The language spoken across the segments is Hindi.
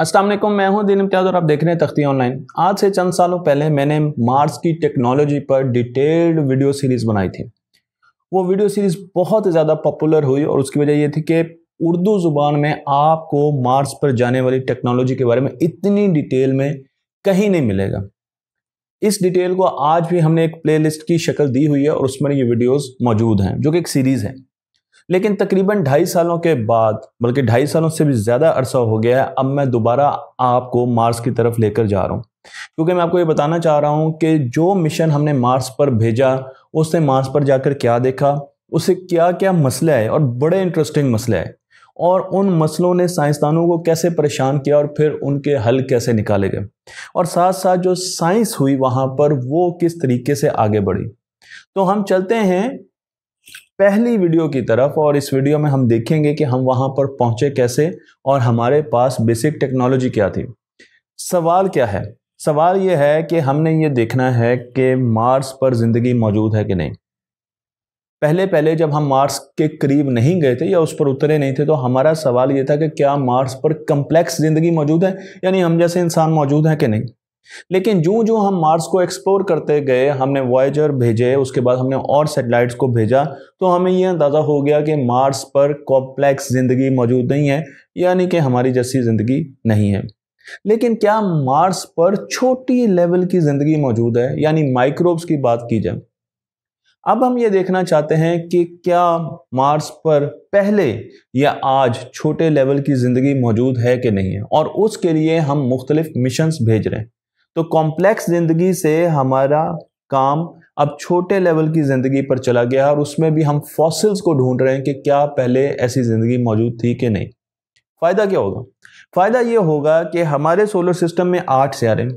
असलम मैं हूं दिन इम्तियाज और आप देख रहे हैं तख्ती ऑनलाइन आज से चंद सालों पहले मैंने मार्स की टेक्नोलॉजी पर डिटेल्ड वीडियो सीरीज़ बनाई थी वो वीडियो सीरीज़ बहुत ज़्यादा पॉपुलर हुई और उसकी वजह ये थी कि उर्दू ज़ुबान में आपको मार्स पर जाने वाली टेक्नोलॉजी के बारे में इतनी डिटेल में कहीं नहीं मिलेगा इस डिटेल को आज भी हमने एक प्ले की शक्ल दी हुई है और उसमें ये वीडियोज़ मौजूद हैं जो कि एक सीरीज़ है लेकिन तकरीबन ढाई सालों के बाद बल्कि ढाई सालों से भी ज़्यादा अरसा हो गया है अब मैं दोबारा आपको मार्स की तरफ लेकर जा रहा हूँ क्योंकि मैं आपको ये बताना चाह रहा हूँ कि जो मिशन हमने मार्स पर भेजा उसने मार्स पर जाकर क्या देखा उसे क्या क्या मसले आए और बड़े इंटरेस्टिंग मसले आए और उन मसलों ने साइंसदानों को कैसे परेशान किया और फिर उनके हल कैसे निकाले गए और साथ साथ जो साइंस हुई वहाँ पर वो किस तरीके से आगे बढ़ी तो हम चलते हैं पहली वीडियो की तरफ और इस वीडियो में हम देखेंगे कि हम वहाँ पर पहुँचे कैसे और हमारे पास बेसिक टेक्नोलॉजी क्या थी सवाल क्या है सवाल ये है कि हमने ये देखना है कि मार्स पर ज़िंदगी मौजूद है कि नहीं पहले पहले जब हम मार्स के करीब नहीं गए थे या उस पर उतरे नहीं थे तो हमारा सवाल ये था कि क्या मार्स पर कम्प्लेक्स ज़िंदगी मौजूद है यानी हम जैसे इंसान मौजूद हैं कि नहीं लेकिन जो जो हम मार्स को एक्सप्लोर करते गए हमने वॉयजर भेजे उसके बाद हमने और सेटेलाइट्स को भेजा तो हमें यह अंदाज़ा हो गया कि मार्स पर कॉम्प्लेक्स ज़िंदगी मौजूद नहीं है यानी कि हमारी जैसी ज़िंदगी नहीं है लेकिन क्या मार्स पर छोटी लेवल की ज़िंदगी मौजूद है यानी माइक्रोब्स की बात की जाए अब हम ये देखना चाहते हैं कि क्या मार्स पर पहले या आज छोटे लेवल की ज़िंदगी मौजूद है कि नहीं है और उसके लिए हम मुख्तलिफ मिशंस भेज रहे हैं तो कॉम्प्लेक्स जिंदगी से हमारा काम अब छोटे लेवल की ज़िंदगी पर चला गया और उसमें भी हम फॉसिल्स को ढूंढ रहे हैं कि क्या पहले ऐसी ज़िंदगी मौजूद थी कि नहीं फ़ायदा क्या होगा फ़ायदा ये होगा कि हमारे सोलर सिस्टम में आठ सियारे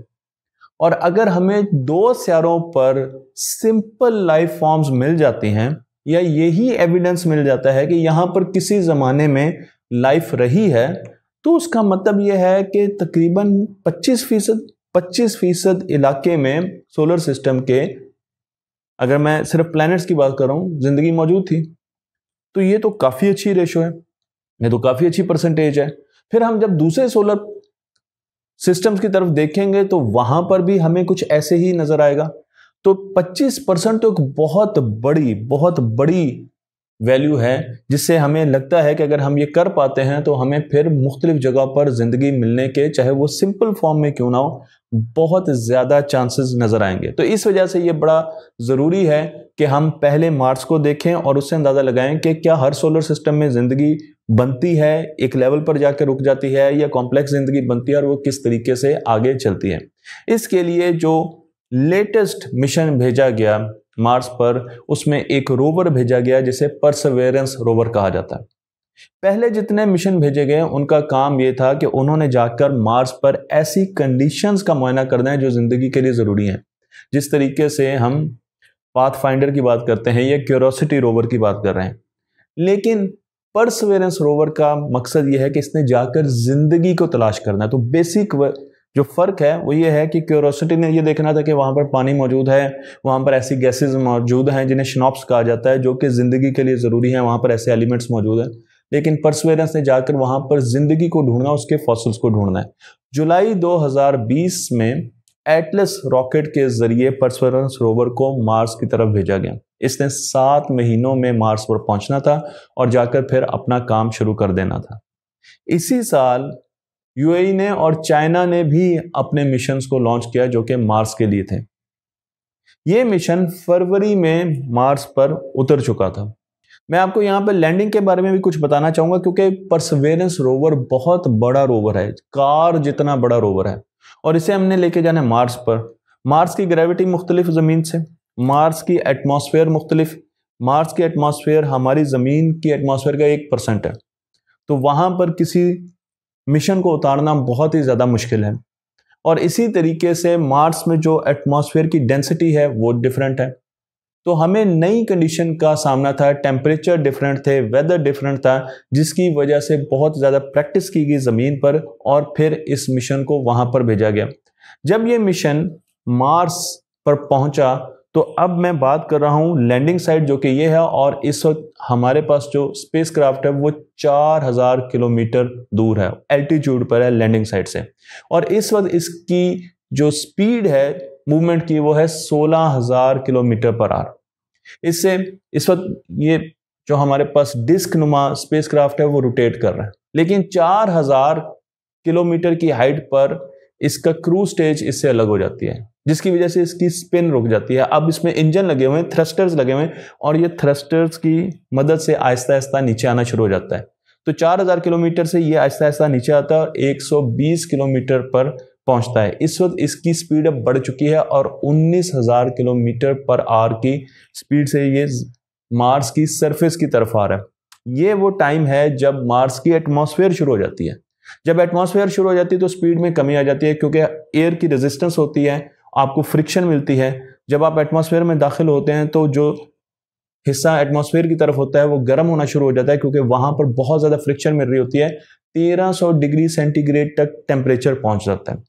और अगर हमें दो सियारों पर सिंपल लाइफ फॉर्म्स मिल जाती हैं या यही एविडेंस मिल जाता है कि यहाँ पर किसी ज़माने में लाइफ रही है तो उसका मतलब यह है कि तकरीबन 25 फीसद 25 फीसद इलाके में सोलर सिस्टम के अगर मैं सिर्फ प्लैनेट्स की बात कर रहा हूँ ज़िंदगी मौजूद थी तो ये तो काफ़ी अच्छी रेशो है ये तो काफ़ी अच्छी परसेंटेज है फिर हम जब दूसरे सोलर सिस्टम्स की तरफ देखेंगे तो वहाँ पर भी हमें कुछ ऐसे ही नज़र आएगा तो 25 परसेंट तो एक बहुत बड़ी बहुत बड़ी वैल्यू है जिससे हमें लगता है कि अगर हम ये कर पाते हैं तो हमें फिर मुख्तलिफ जगह पर ज़िंदगी मिलने के चाहे वो सिंपल फॉर्म में क्यों ना हो बहुत ज़्यादा चांसेस नज़र आएंगे तो इस वजह से ये बड़ा ज़रूरी है कि हम पहले मार्स को देखें और उससे अंदाज़ा लगाएं कि क्या हर सोलर सिस्टम में ज़िंदगी बनती है एक लेवल पर जाकर रुक जाती है या कॉम्प्लेक्स ज़िंदगी बनती है और वो किस तरीके से आगे चलती है इसके लिए जो लेटेस्ट मिशन भेजा गया मार्स पर उसमें एक रोवर भेजा गया जिसे परसवेरेंस रोवर कहा जाता है पहले जितने मिशन भेजे गए उनका काम ये था कि उन्होंने जाकर मार्स पर ऐसी कंडीशंस का मुआयना करना है जो ज़िंदगी के लिए ज़रूरी हैं जिस तरीके से हम पाथ फाइंडर की बात करते हैं या क्यूरोसिटी रोवर की बात कर रहे हैं लेकिन परसवेरेंस रोवर का मकसद यह है कि इसने जाकर ज़िंदगी को तलाश करना है तो बेसिक जो फ़र्क है वो ये है कि क्यूरोसिटी ने ये देखना था कि वहाँ पर पानी मौजूद है वहाँ पर ऐसी गैसेज मौजूद हैं जिन्हें शनॉप्स कहा जाता है जो कि ज़िंदगी के लिए ज़रूरी है वहाँ पर ऐसे एलिमेंट्स मौजूद हैं लेकिन परसवेरेंस ने जाकर वहां पर जिंदगी को ढूंढना उसके फॉसिल्स को ढूंढना है जुलाई 2020 में एटलस रॉकेट के जरिए परसवेरेंस रोवर को मार्स की तरफ भेजा गया इसने सात महीनों में मार्स पर पहुंचना था और जाकर फिर अपना काम शुरू कर देना था इसी साल यूएई e ने और चाइना ने भी अपने मिशन को लॉन्च किया जो कि मार्स के लिए थे ये मिशन फरवरी में मार्स पर उतर चुका था मैं आपको यहाँ पर लैंडिंग के बारे में भी कुछ बताना चाहूँगा क्योंकि परसवेरेंस रोवर बहुत बड़ा रोवर है कार जितना बड़ा रोवर है और इसे हमने लेके जाना है मार्स पर मार्स की ग्रेविटी मुख्तलिफ ज़मीन से मार्स की एटमॉस्फेयर मुख्तलिफ मार्स की एटमॉस्फेयर हमारी ज़मीन की एटमॉस्फेयर का एक परसेंट है तो वहाँ पर किसी मिशन को उतारना बहुत ही ज़्यादा मुश्किल है और इसी तरीके से मार्स में जो एटमॉस्फेयर की डेंसिटी है वो डिफरेंट है तो हमें नई कंडीशन का सामना था टेम्परेचर डिफरेंट थे वेदर डिफरेंट था जिसकी वजह से बहुत ज़्यादा प्रैक्टिस की गई ज़मीन पर और फिर इस मिशन को वहाँ पर भेजा गया जब ये मिशन मार्स पर पहुँचा तो अब मैं बात कर रहा हूँ लैंडिंग साइट जो कि ये है और इस वक्त हमारे पास जो स्पेस क्राफ्ट है वो 4000 किलोमीटर दूर है एल्टीट्यूड पर है लैंडिंग साइट से और इस वक्त इसकी जो स्पीड है मूवमेंट की वो है 16,000 किलोमीटर पर आर इससे इस वक्त ये जो हमारे पास डिस्क नुमा स्पेस है वो रोटेट कर रहा है लेकिन 4,000 किलोमीटर की हाइट पर इसका क्रू स्टेज इससे अलग हो जाती है जिसकी वजह से इसकी स्पिन रुक जाती है अब इसमें इंजन लगे हुए हैं थ्रस्टर्स लगे हुए हैं और ये थ्रस्टर्स की मदद से आहिस्ता आहिस्ता नीचे आना शुरू हो जाता है तो 4000 किलोमीटर से ये आहिस्ता आहिस्ता नीचे आता है और 120 किलोमीटर पर पहुंचता है इस वक्त इसकी स्पीड अब बढ़ चुकी है और 19,000 किलोमीटर पर आवर की स्पीड से ये मार्स की सरफेस की तरफ आ रहा है ये वो टाइम है जब मार्स की एटमॉस्फेयर शुरू हो जाती है जब एटमॉस्फेयर शुरू हो जाती है तो स्पीड में कमी आ जाती है क्योंकि एयर की रेजिस्टेंस होती है आपको फ्रिक्शन मिलती है जब आप एटमॉस्फेयर में दाखिल होते हैं तो जो हिस्सा एटमॉस्फेयर की तरफ होता है वो गर्म होना शुरू हो जाता है क्योंकि वहाँ पर बहुत ज़्यादा फ्रिक्शन मिल रही होती है 1300 डिग्री सेंटीग्रेड तक टेम्परेचर पहुँच जाता है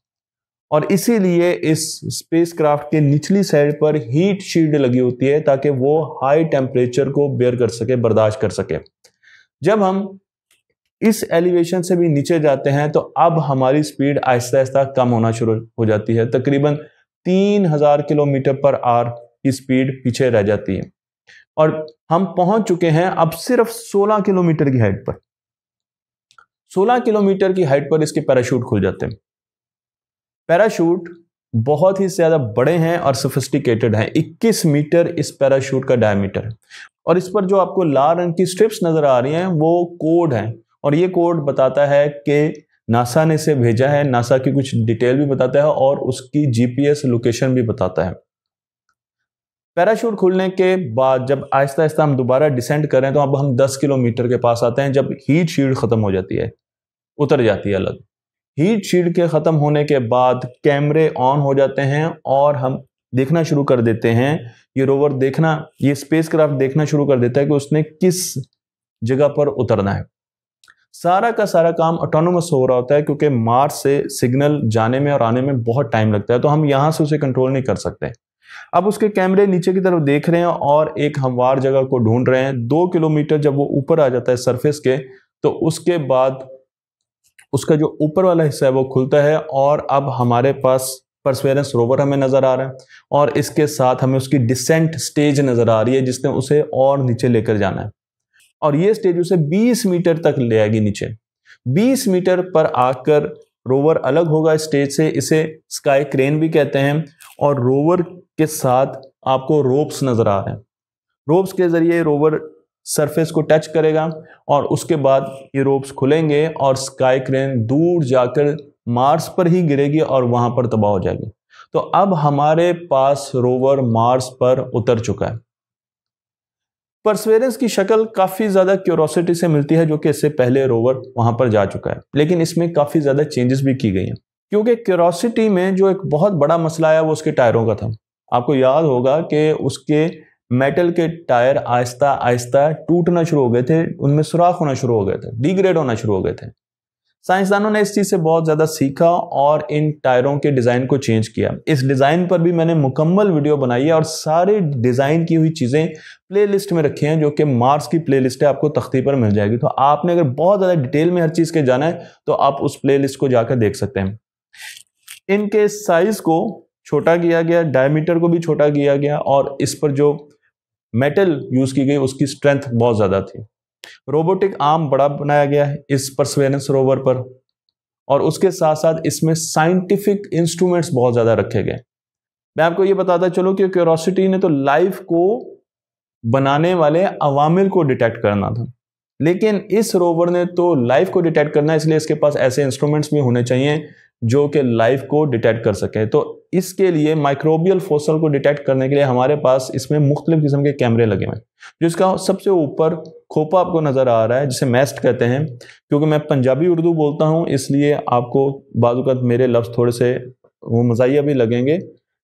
और इसीलिए इस स्पेसक्राफ्ट के निचली साइड पर हीट शील्ड लगी होती है ताकि वो हाई टेम्परेचर को बेयर कर सके बर्दाश्त कर सके जब हम इस एलिवेशन से भी नीचे जाते हैं तो अब हमारी स्पीड आहिस्ता आहिस्ता कम होना शुरू हो जाती है तकरीबन 3000 किलोमीटर पर आर की स्पीड पीछे रह जाती है और हम पहुंच चुके हैं अब सिर्फ 16 किलोमीटर की हाइट पर 16 किलोमीटर की हाइट पर इसके पैराशूट खुल जाते हैं पैराशूट बहुत ही ज़्यादा बड़े हैं और सोफिस्टिकेटेड हैं 21 मीटर इस पैराशूट का डायमीटर और इस पर जो आपको लाल रंग की स्ट्रिप्स नज़र आ रही हैं वो कोड हैं और ये कोड बताता है कि नासा ने इसे भेजा है नासा की कुछ डिटेल भी बताता है और उसकी जीपीएस लोकेशन भी बताता है पैराशूट खुलने के बाद जब आहिस्ता आहिस्ता हम दोबारा डिसेंड करें तो अब हम 10 किलोमीटर के पास आते हैं जब हीट शीट ख़त्म हो जाती है उतर जाती है अलग हीट शील्ड के ख़त्म होने के बाद कैमरे ऑन हो जाते हैं और हम देखना शुरू कर देते हैं ये रोवर देखना ये स्पेसक्राफ्ट देखना शुरू कर देता है कि उसने किस जगह पर उतरना है सारा का सारा काम ऑटोनोमस हो रहा होता है क्योंकि मार्स से सिग्नल जाने में और आने में बहुत टाइम लगता है तो हम यहाँ से उसे कंट्रोल नहीं कर सकते अब उसके कैमरे नीचे की तरफ देख रहे हैं और एक हमवार जगह को ढूंढ रहे हैं दो किलोमीटर जब वो ऊपर आ जाता है सरफेस के तो उसके बाद उसका जो ऊपर वाला हिस्सा है वो खुलता है और अब हमारे पास परसवेरेंस रोवर हमें नज़र आ रहा है और इसके साथ हमें उसकी डिसेंट स्टेज नज़र आ रही है जिसने उसे और नीचे लेकर जाना है और ये स्टेज उसे 20 मीटर तक ले आएगी नीचे 20 मीटर पर आकर रोवर अलग होगा स्टेज से इसे स्काई क्रेन भी कहते हैं और रोवर के साथ आपको रोप्स नज़र आ रहे हैं रोप्स के ज़रिए रोवर सरफेस को टच करेगा और उसके बाद ये रोप्स खुलेंगे और स्काई क्रेन दूर जाकर मार्स पर ही गिरेगी और वहां पर तबाह हो जाएगी तो अब हमारे पास रोवर मार्स पर उतर चुका है परसवेरेंस की शक्ल काफ़ी ज़्यादा क्यूरोसिटी से मिलती है जो कि इससे पहले रोवर वहां पर जा चुका है लेकिन इसमें काफ़ी ज़्यादा चेंजेस भी की गई हैं क्योंकि क्यूरोसिटी में जो एक बहुत बड़ा मसला आया वो उसके टायरों का था आपको याद होगा कि उसके मेटल के टायर आहिस्ता आहिस्ता टूटना शुरू हो गए थे उनमें सुराख होना शुरू हो गए थे डिग्रेड होना शुरू हो गए थे साइंसदानों ने इस चीज़ से बहुत ज़्यादा सीखा और इन टायरों के डिज़ाइन को चेंज किया इस डिज़ाइन पर भी मैंने मुकम्मल वीडियो बनाई है और सारे डिज़ाइन की हुई चीज़ें प्लेलिस्ट में रखी हैं जो कि मार्स की प्लेलिस्ट है आपको तख्ती पर मिल जाएगी तो आपने अगर बहुत ज़्यादा डिटेल में हर चीज़ के जाना है तो आप उस लिस्ट को जाकर देख सकते हैं इनके साइज़ को छोटा किया गया डायमीटर को भी छोटा किया गया और इस पर जो मेटल यूज की गई उसकी स्ट्रेंथ बहुत ज्यादा थी रोबोटिक आर्म बड़ा बनाया गया है इस परसवेरेंस रोवर पर और उसके साथ साथ इसमें साइंटिफिक इंस्ट्रूमेंट्स बहुत ज़्यादा रखे गए मैं आपको ये बताता चलूँ कि क्यूरोसिटी ने तो लाइफ को बनाने वाले अवामिल को डिटेक्ट करना था लेकिन इस रोवर ने तो लाइफ को डिटेक्ट करना है इसलिए इसके पास ऐसे इंस्ट्रूमेंट्स भी होने चाहिए जो कि लाइफ को डिटेक्ट कर सकें तो इसके लिए माइक्रोबियल फोसल को डिटेक्ट करने के लिए हमारे पास इसमें मुख्तलिफ किस्म के कैमरे लगे हुए हैं जिसका सबसे ऊपर खोपा आपको नज़र आ रहा है जिसे मैस्ट कहते हैं क्योंकि मैं पंजाबी उर्दू बोलता हूँ इसलिए आपको बाजूकत मेरे लफ्ज़ थोड़े से वो मजाया भी लगेंगे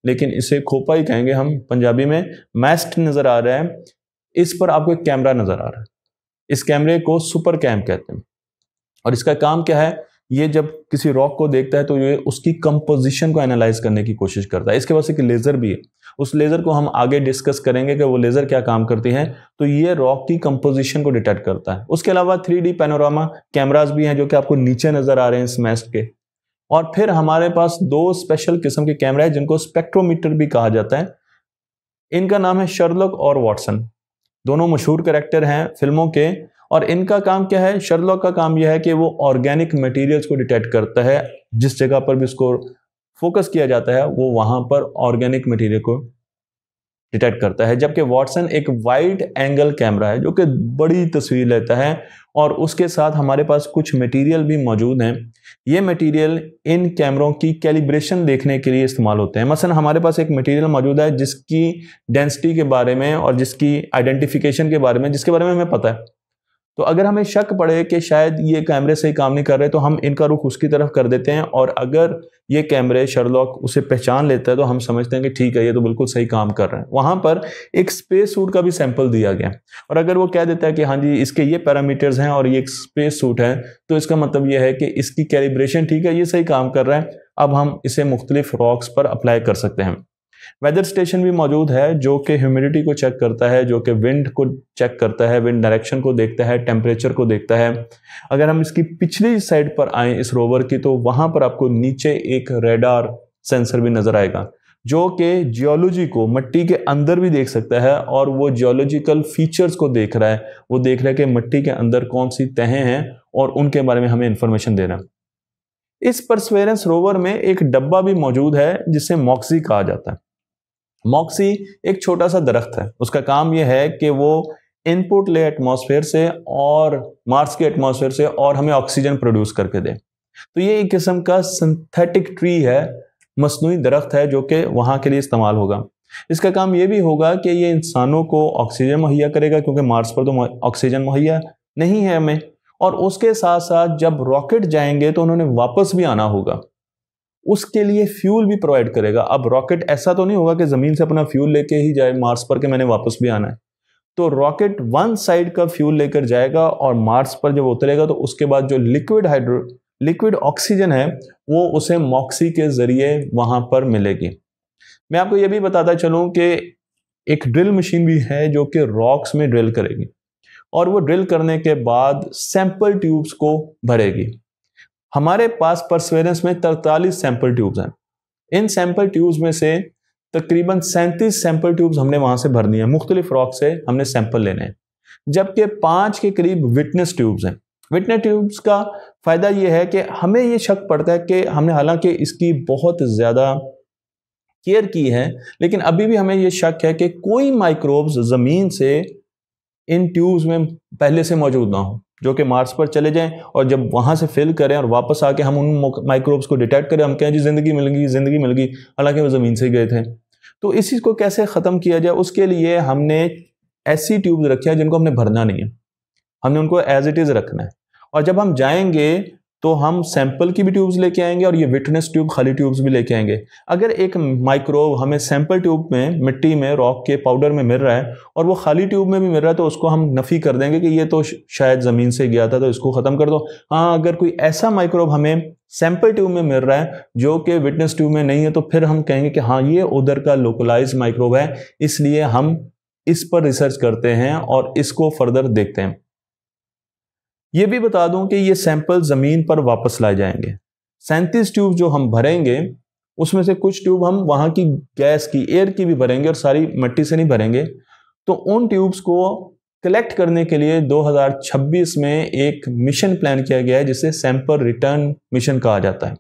लेकिन इसे खोपा ही कहेंगे हम पंजाबी में मैस्ट नज़र आ रहा है इस पर आपको एक कैमरा नज़र आ रहा है इस कैमरे को सुपर कैम कहते हैं और इसका काम क्या है ये जब किसी रॉक को देखता है तो ये उसकी कंपोजिशन को एनालाइज करने की कोशिश करता है इसके पास एक लेज़र भी है उस लेज़र को हम आगे डिस्कस करेंगे कि वो लेज़र क्या काम करती है तो ये रॉक की कंपोजिशन को डिटेक्ट करता है उसके अलावा थ्री डी पेनोरामा कैमराज भी हैं जो कि आपको नीचे नज़र आ रहे हैं स्मैश के और फिर हमारे पास दो स्पेशल किस्म के कैमरा है जिनको स्पेक्ट्रोमीटर भी कहा जाता है इनका नाम है शर्लक और वॉटसन दोनों मशहूर करेक्टर हैं फिल्मों के और इनका काम क्या है शर्लॉक का काम यह है कि वो ऑर्गेनिक मटेरियल्स को डिटेक्ट करता है जिस जगह पर भी उसको फोकस किया जाता है वो वहाँ पर ऑर्गेनिक मटेरियल को डिटेक्ट करता है जबकि वाटसन एक वाइड एंगल कैमरा है जो कि बड़ी तस्वीर लेता है और उसके साथ हमारे पास कुछ मटेरियल भी मौजूद हैं ये मटेरियल इन कैमरों की कैलिब्रेशन देखने के लिए इस्तेमाल होते हैं मसलन हमारे पास एक मटेरियल मौजूद है जिसकी डेंसिटी के बारे में और जिसकी आइडेंटिफिकेशन के बारे में जिसके बारे में हमें पता है तो अगर हमें शक पड़े कि शायद ये कैमरे से काम नहीं कर रहे तो हम इनका रुख उसकी तरफ कर देते हैं और अगर ये कैमरे शर्लॉक उसे पहचान लेता है तो हम समझते हैं कि ठीक है ये तो बिल्कुल सही काम कर रहे हैं वहाँ पर एक स्पेस सूट का भी सैंपल दिया गया और अगर वो कह देता है कि हाँ जी इसके ये पैरामीटर्स हैं और ये एक स्पेस सूट है तो इसका मतलब यह है कि इसकी कैलिब्रेशन ठीक है ये सही काम कर रहा है अब हम इसे मुख्तलिफ रॉक्स पर अप्लाई कर सकते हैं वेदर स्टेशन भी मौजूद है जो कि ह्यूमिडिटी को चेक करता है जो कि विंड को चेक करता है विंड डायरेक्शन को देखता है टेम्परेचर को देखता है अगर हम इसकी पिछली साइड पर आए इस रोवर की तो वहाँ पर आपको नीचे एक रेडार सेंसर भी नज़र आएगा जो कि जियोलॉजी को मिट्टी के अंदर भी देख सकता है और वो जियोलॉजिकल फीचर्स को देख रहा है वो देख रहा है कि मट्टी के अंदर कौन सी तहें हैं और उनके बारे में हमें इंफॉर्मेशन दे रहा है इस परसवेरेंस रोवर में एक डब्बा भी मौजूद है जिसे मॉक्सी कहा जाता है मॉक्सी एक छोटा सा दरख्त है उसका काम यह है कि वो इनपुट ले एटमॉस्फेयर से और मार्स के एटमॉस्फेयर से और हमें ऑक्सीजन प्रोड्यूस करके दे तो ये एक किस्म का सिंथेटिक ट्री है मसनू दरख्त है जो कि वहाँ के लिए इस्तेमाल होगा इसका काम ये भी होगा कि ये इंसानों को ऑक्सीजन मुहैया करेगा क्योंकि मार्स पर तो ऑक्सीजन मुहैया नहीं है हमें और उसके साथ साथ जब रॉकेट जाएंगे तो उन्होंने वापस भी आना होगा उसके लिए फ्यूल भी प्रोवाइड करेगा अब रॉकेट ऐसा तो नहीं होगा कि ज़मीन से अपना फ्यूल लेके ही जाए मार्स पर के मैंने वापस भी आना है तो रॉकेट वन साइड का फ्यूल लेकर जाएगा और मार्स पर जब उतरेगा तो उसके बाद जो लिक्विड हाइड्रो लिक्विड ऑक्सीजन है वो उसे मॉक्सी के ज़रिए वहाँ पर मिलेगी मैं आपको ये भी बताता चलूँ कि एक ड्रिल मशीन भी है जो कि रॉक्स में ड्रिल करेगी और वो ड्रिल करने के बाद सैंपल ट्यूब्स को भरेगी हमारे पास परसवेरेंस में तरतालीस सैंपल ट्यूब्स हैं इन सैंपल ट्यूब्स में से तकरीबन सैंतीस सैंपल ट्यूब्स हमने वहां से भरनी है मुख्तलिफ रॉक से हमने सैंपल लेने हैं जबकि पांच के करीब विटनेस ट्यूब्स हैं विटनेस ट्यूब्स का फ़ायदा यह है कि हमें यह शक पड़ता है कि हमने हालांकि इसकी बहुत ज़्यादा केयर की है लेकिन अभी भी हमें यह शक है कि कोई माइक्रोब्स ज़मीन से इन ट्यूब्स में पहले से मौजूद ना हो जो कि मार्स पर चले जाएं और जब वहाँ से फिल करें और वापस आके हम उन माइक्रोब्स को डिटेक्ट करें हम कहें जी ज़िंदगी मिल गई ज़िंदगी मिल गई हालांकि वो ज़मीन से गए थे तो इस चीज़ को कैसे ख़त्म किया जाए उसके लिए हमने ऐसी ट्यूब्स रखी हैं जिनको हमने भरना नहीं है हमने उनको एज इट इज़ रखना है और जब हम जाएंगे तो हम सैंपल की भी ट्यूब्स लेके आएंगे और ये विटनेस ट्यूब खाली ट्यूब्स भी लेके आएंगे अगर एक माइक्रोव हमें सैंपल ट्यूब में मिट्टी में रॉक के पाउडर में मिल रहा है और वो खाली ट्यूब में भी मिल रहा है तो उसको हम नफ़ी कर देंगे कि ये तो शायद ज़मीन से गया था तो इसको ख़त्म कर दो हाँ अगर कोई ऐसा माइक्रोब हमें सैंपल ट्यूब में मिल रहा है जो कि विटनेस ट्यूब में नहीं है तो फिर हम कहेंगे कि हाँ ये उधर का लोकलाइज माइक्रोव है इसलिए हम इस पर रिसर्च करते हैं और इसको फर्दर देखते हैं ये भी बता दूं कि ये सैंपल ज़मीन पर वापस लाए जाएंगे सैंतीस ट्यूब जो हम भरेंगे उसमें से कुछ ट्यूब हम वहाँ की गैस की एयर की भी भरेंगे और सारी मिट्टी से नहीं भरेंगे तो उन ट्यूब्स को कलेक्ट करने के लिए 2026 में एक मिशन प्लान किया गया है जिसे सैंपल रिटर्न मिशन कहा जाता है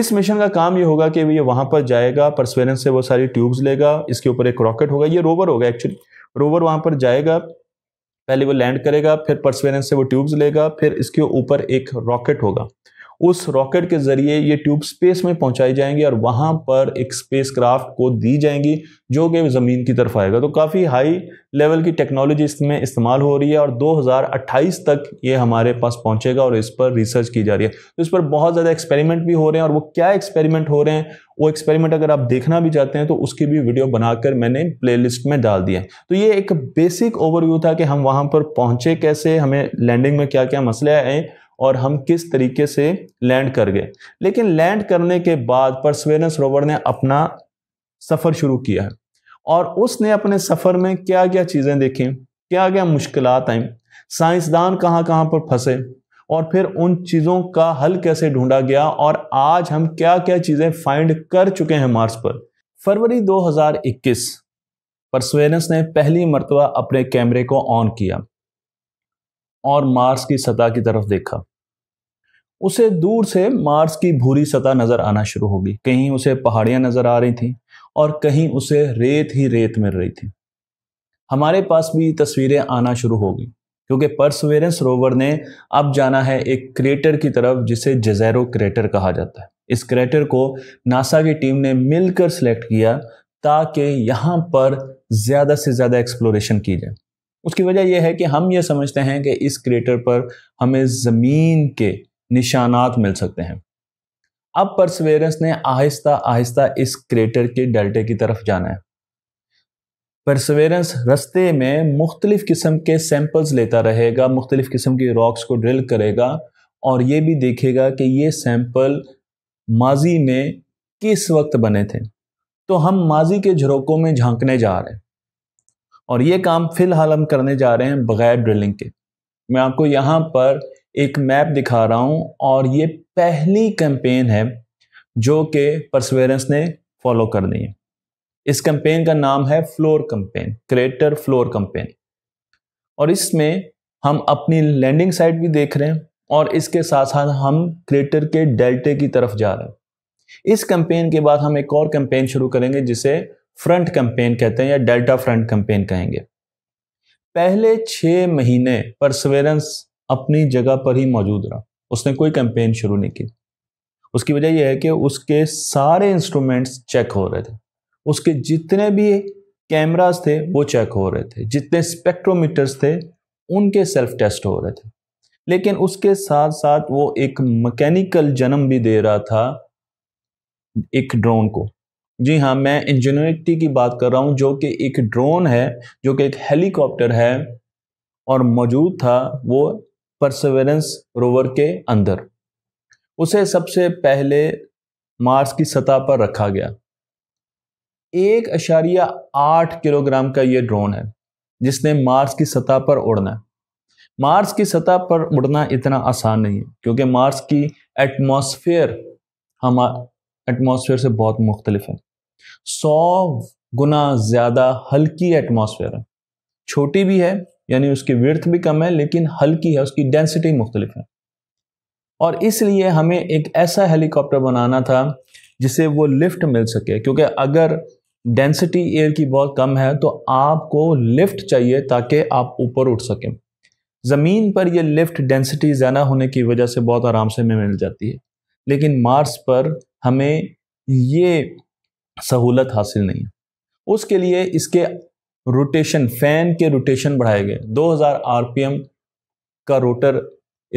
इस मिशन का काम ये होगा कि ये वहाँ पर जाएगा परसवेरेंस से वो सारी ट्यूब्स लेगा इसके ऊपर एक रॉकेट होगा ये रोवर होगा एक्चुअली रोवर वहाँ पर जाएगा पहले वो लैंड करेगा फिर परसवेरेंस से वो ट्यूब्स लेगा फिर इसके ऊपर एक रॉकेट होगा उस रॉकेट के जरिए ये ट्यूब स्पेस में पहुंचाई जाएंगी और वहां पर एक स्पेस क्राफ्ट को दी जाएंगी जो कि ज़मीन की तरफ आएगा तो काफ़ी हाई लेवल की टेक्नोलॉजी इसमें इस्तेमाल हो रही है और 2028 तक ये हमारे पास पहुंचेगा और इस पर रिसर्च की जा रही है तो इस पर बहुत ज़्यादा एक्सपेरिमेंट भी हो रहे हैं और वो क्या एक्सपेरिमेंट हो रहे हैं वो एक्सपेरिमेंट अगर आप देखना भी चाहते हैं तो उसकी भी वीडियो बनाकर मैंने प्ले में डाल दिया तो ये एक बेसिक ओवरव्यू था कि हम वहाँ पर पहुँचे कैसे हमें लैंडिंग में क्या क्या मसले आए और हम किस तरीके से लैंड कर गए लेकिन लैंड करने के बाद परसवेरेंस रोवर ने अपना सफ़र शुरू किया है और उसने अपने सफ़र में क्या क्या चीज़ें देखी क्या क्या मुश्किल आई साइंसदान कहाँ कहाँ पर फंसे और फिर उन चीज़ों का हल कैसे ढूंढा गया और आज हम क्या क्या चीज़ें फाइंड कर चुके हैं मार्स पर फरवरी 2021 परसवेरेंस ने पहली मरतबा अपने कैमरे को ऑन किया और मार्स की सतह की तरफ देखा उसे दूर से मार्स की भूरी सतह नज़र आना शुरू होगी कहीं उसे पहाड़ियाँ नज़र आ रही थीं और कहीं उसे रेत ही रेत मिल रही थी हमारे पास भी तस्वीरें आना शुरू हो गई क्योंकि परसवेरेंस रोवर ने अब जाना है एक क्रेटर की तरफ जिसे जजैरो क्रेटर कहा जाता है इस क्रेटर को नासा की टीम ने मिलकर सेलेक्ट किया ताकि यहाँ पर ज़्यादा से ज़्यादा एक्सप्लोरेशन की जाए उसकी वजह यह है कि हम ये समझते हैं कि इस क्रेटर पर हमें ज़मीन के निशानात मिल सकते हैं अब परसवेरेंस ने आहिस्ता आहिस्ता इस क्रेटर के डेल्टे की तरफ जाना है परसवेरेंस रस्ते में मुख्तलिफ़ किस्म के सैंपल्स लेता रहेगा मुख्तलिफ़ किस्म की रॉक्स को ड्रिल करेगा और ये भी देखेगा कि ये सैंपल माजी में किस वक्त बने थे तो हम माजी के झरोकों में झांकने जा रहे हैं और ये काम फिलहाल हम करने जा रहे हैं बगैर ड्रिलिंग के मैं आपको यहाँ पर एक मैप दिखा रहा हूँ और ये पहली कैंपेन है जो कि परसवेरेंस ने फॉलो करनी है इस कैंपेन का नाम है floor campaign crater floor campaign और इसमें हम अपनी लैंडिंग साइट भी देख रहे हैं और इसके साथ साथ हम क्रेटर के डेल्टे की तरफ जा रहे हैं इस कैंपेन के बाद हम एक और कैंपेन शुरू करेंगे जिसे फ्रंट कैंपेन कहते हैं या डेल्टा फ्रंट कैंपेन कहेंगे पहले छः महीने परसवेरेंस अपनी जगह पर ही मौजूद रहा उसने कोई कैंपेन शुरू नहीं की उसकी वजह यह है कि उसके सारे इंस्ट्रूमेंट्स चेक हो रहे थे उसके जितने भी कैमरास थे वो चेक हो रहे थे जितने स्पेक्ट्रोमीटर्स थे उनके सेल्फ टेस्ट हो रहे थे लेकिन उसके साथ साथ वो एक मैकेनिकल जन्म भी दे रहा था एक ड्रोन को जी हाँ मैं इंजीनियरिटी की बात कर रहा हूँ जो कि एक ड्रोन है जो कि एक हेलीकॉप्टर है और मौजूद था वो परसवेरेंस रोवर के अंदर उसे सबसे पहले मार्स की सतह पर रखा गया एक अशारिया आठ किलोग्राम का ये ड्रोन है जिसने मार्स की सतह पर उड़ना है मार्स की सतह पर उड़ना इतना आसान नहीं है क्योंकि मार्स की एटमॉस्फेयर हम एटमॉस्फेयर से बहुत मुख्तलिफ है सौ गुना ज्यादा हल्की एटमोसफेयर है छोटी भी है यानी उसकी विर्थ भी कम है लेकिन हल्की है उसकी डेंसिटी मुख्तलिफ है और इसलिए हमें एक ऐसा हेलीकॉप्टर बनाना था जिसे वो लिफ्ट मिल सके क्योंकि अगर डेंसिटी एयर की बहुत कम है तो आपको लिफ्ट चाहिए ताकि आप ऊपर उठ सकें ज़मीन पर यह लिफ्ट डेंसिटी ज़्यादा होने की वजह से बहुत आराम से हमें मिल जाती है लेकिन मार्स पर हमें ये सहूलत हासिल नहीं है उसके लिए इसके रोटेशन फैन के रोटेशन बढ़ाए गए 2000 आरपीएम का रोटर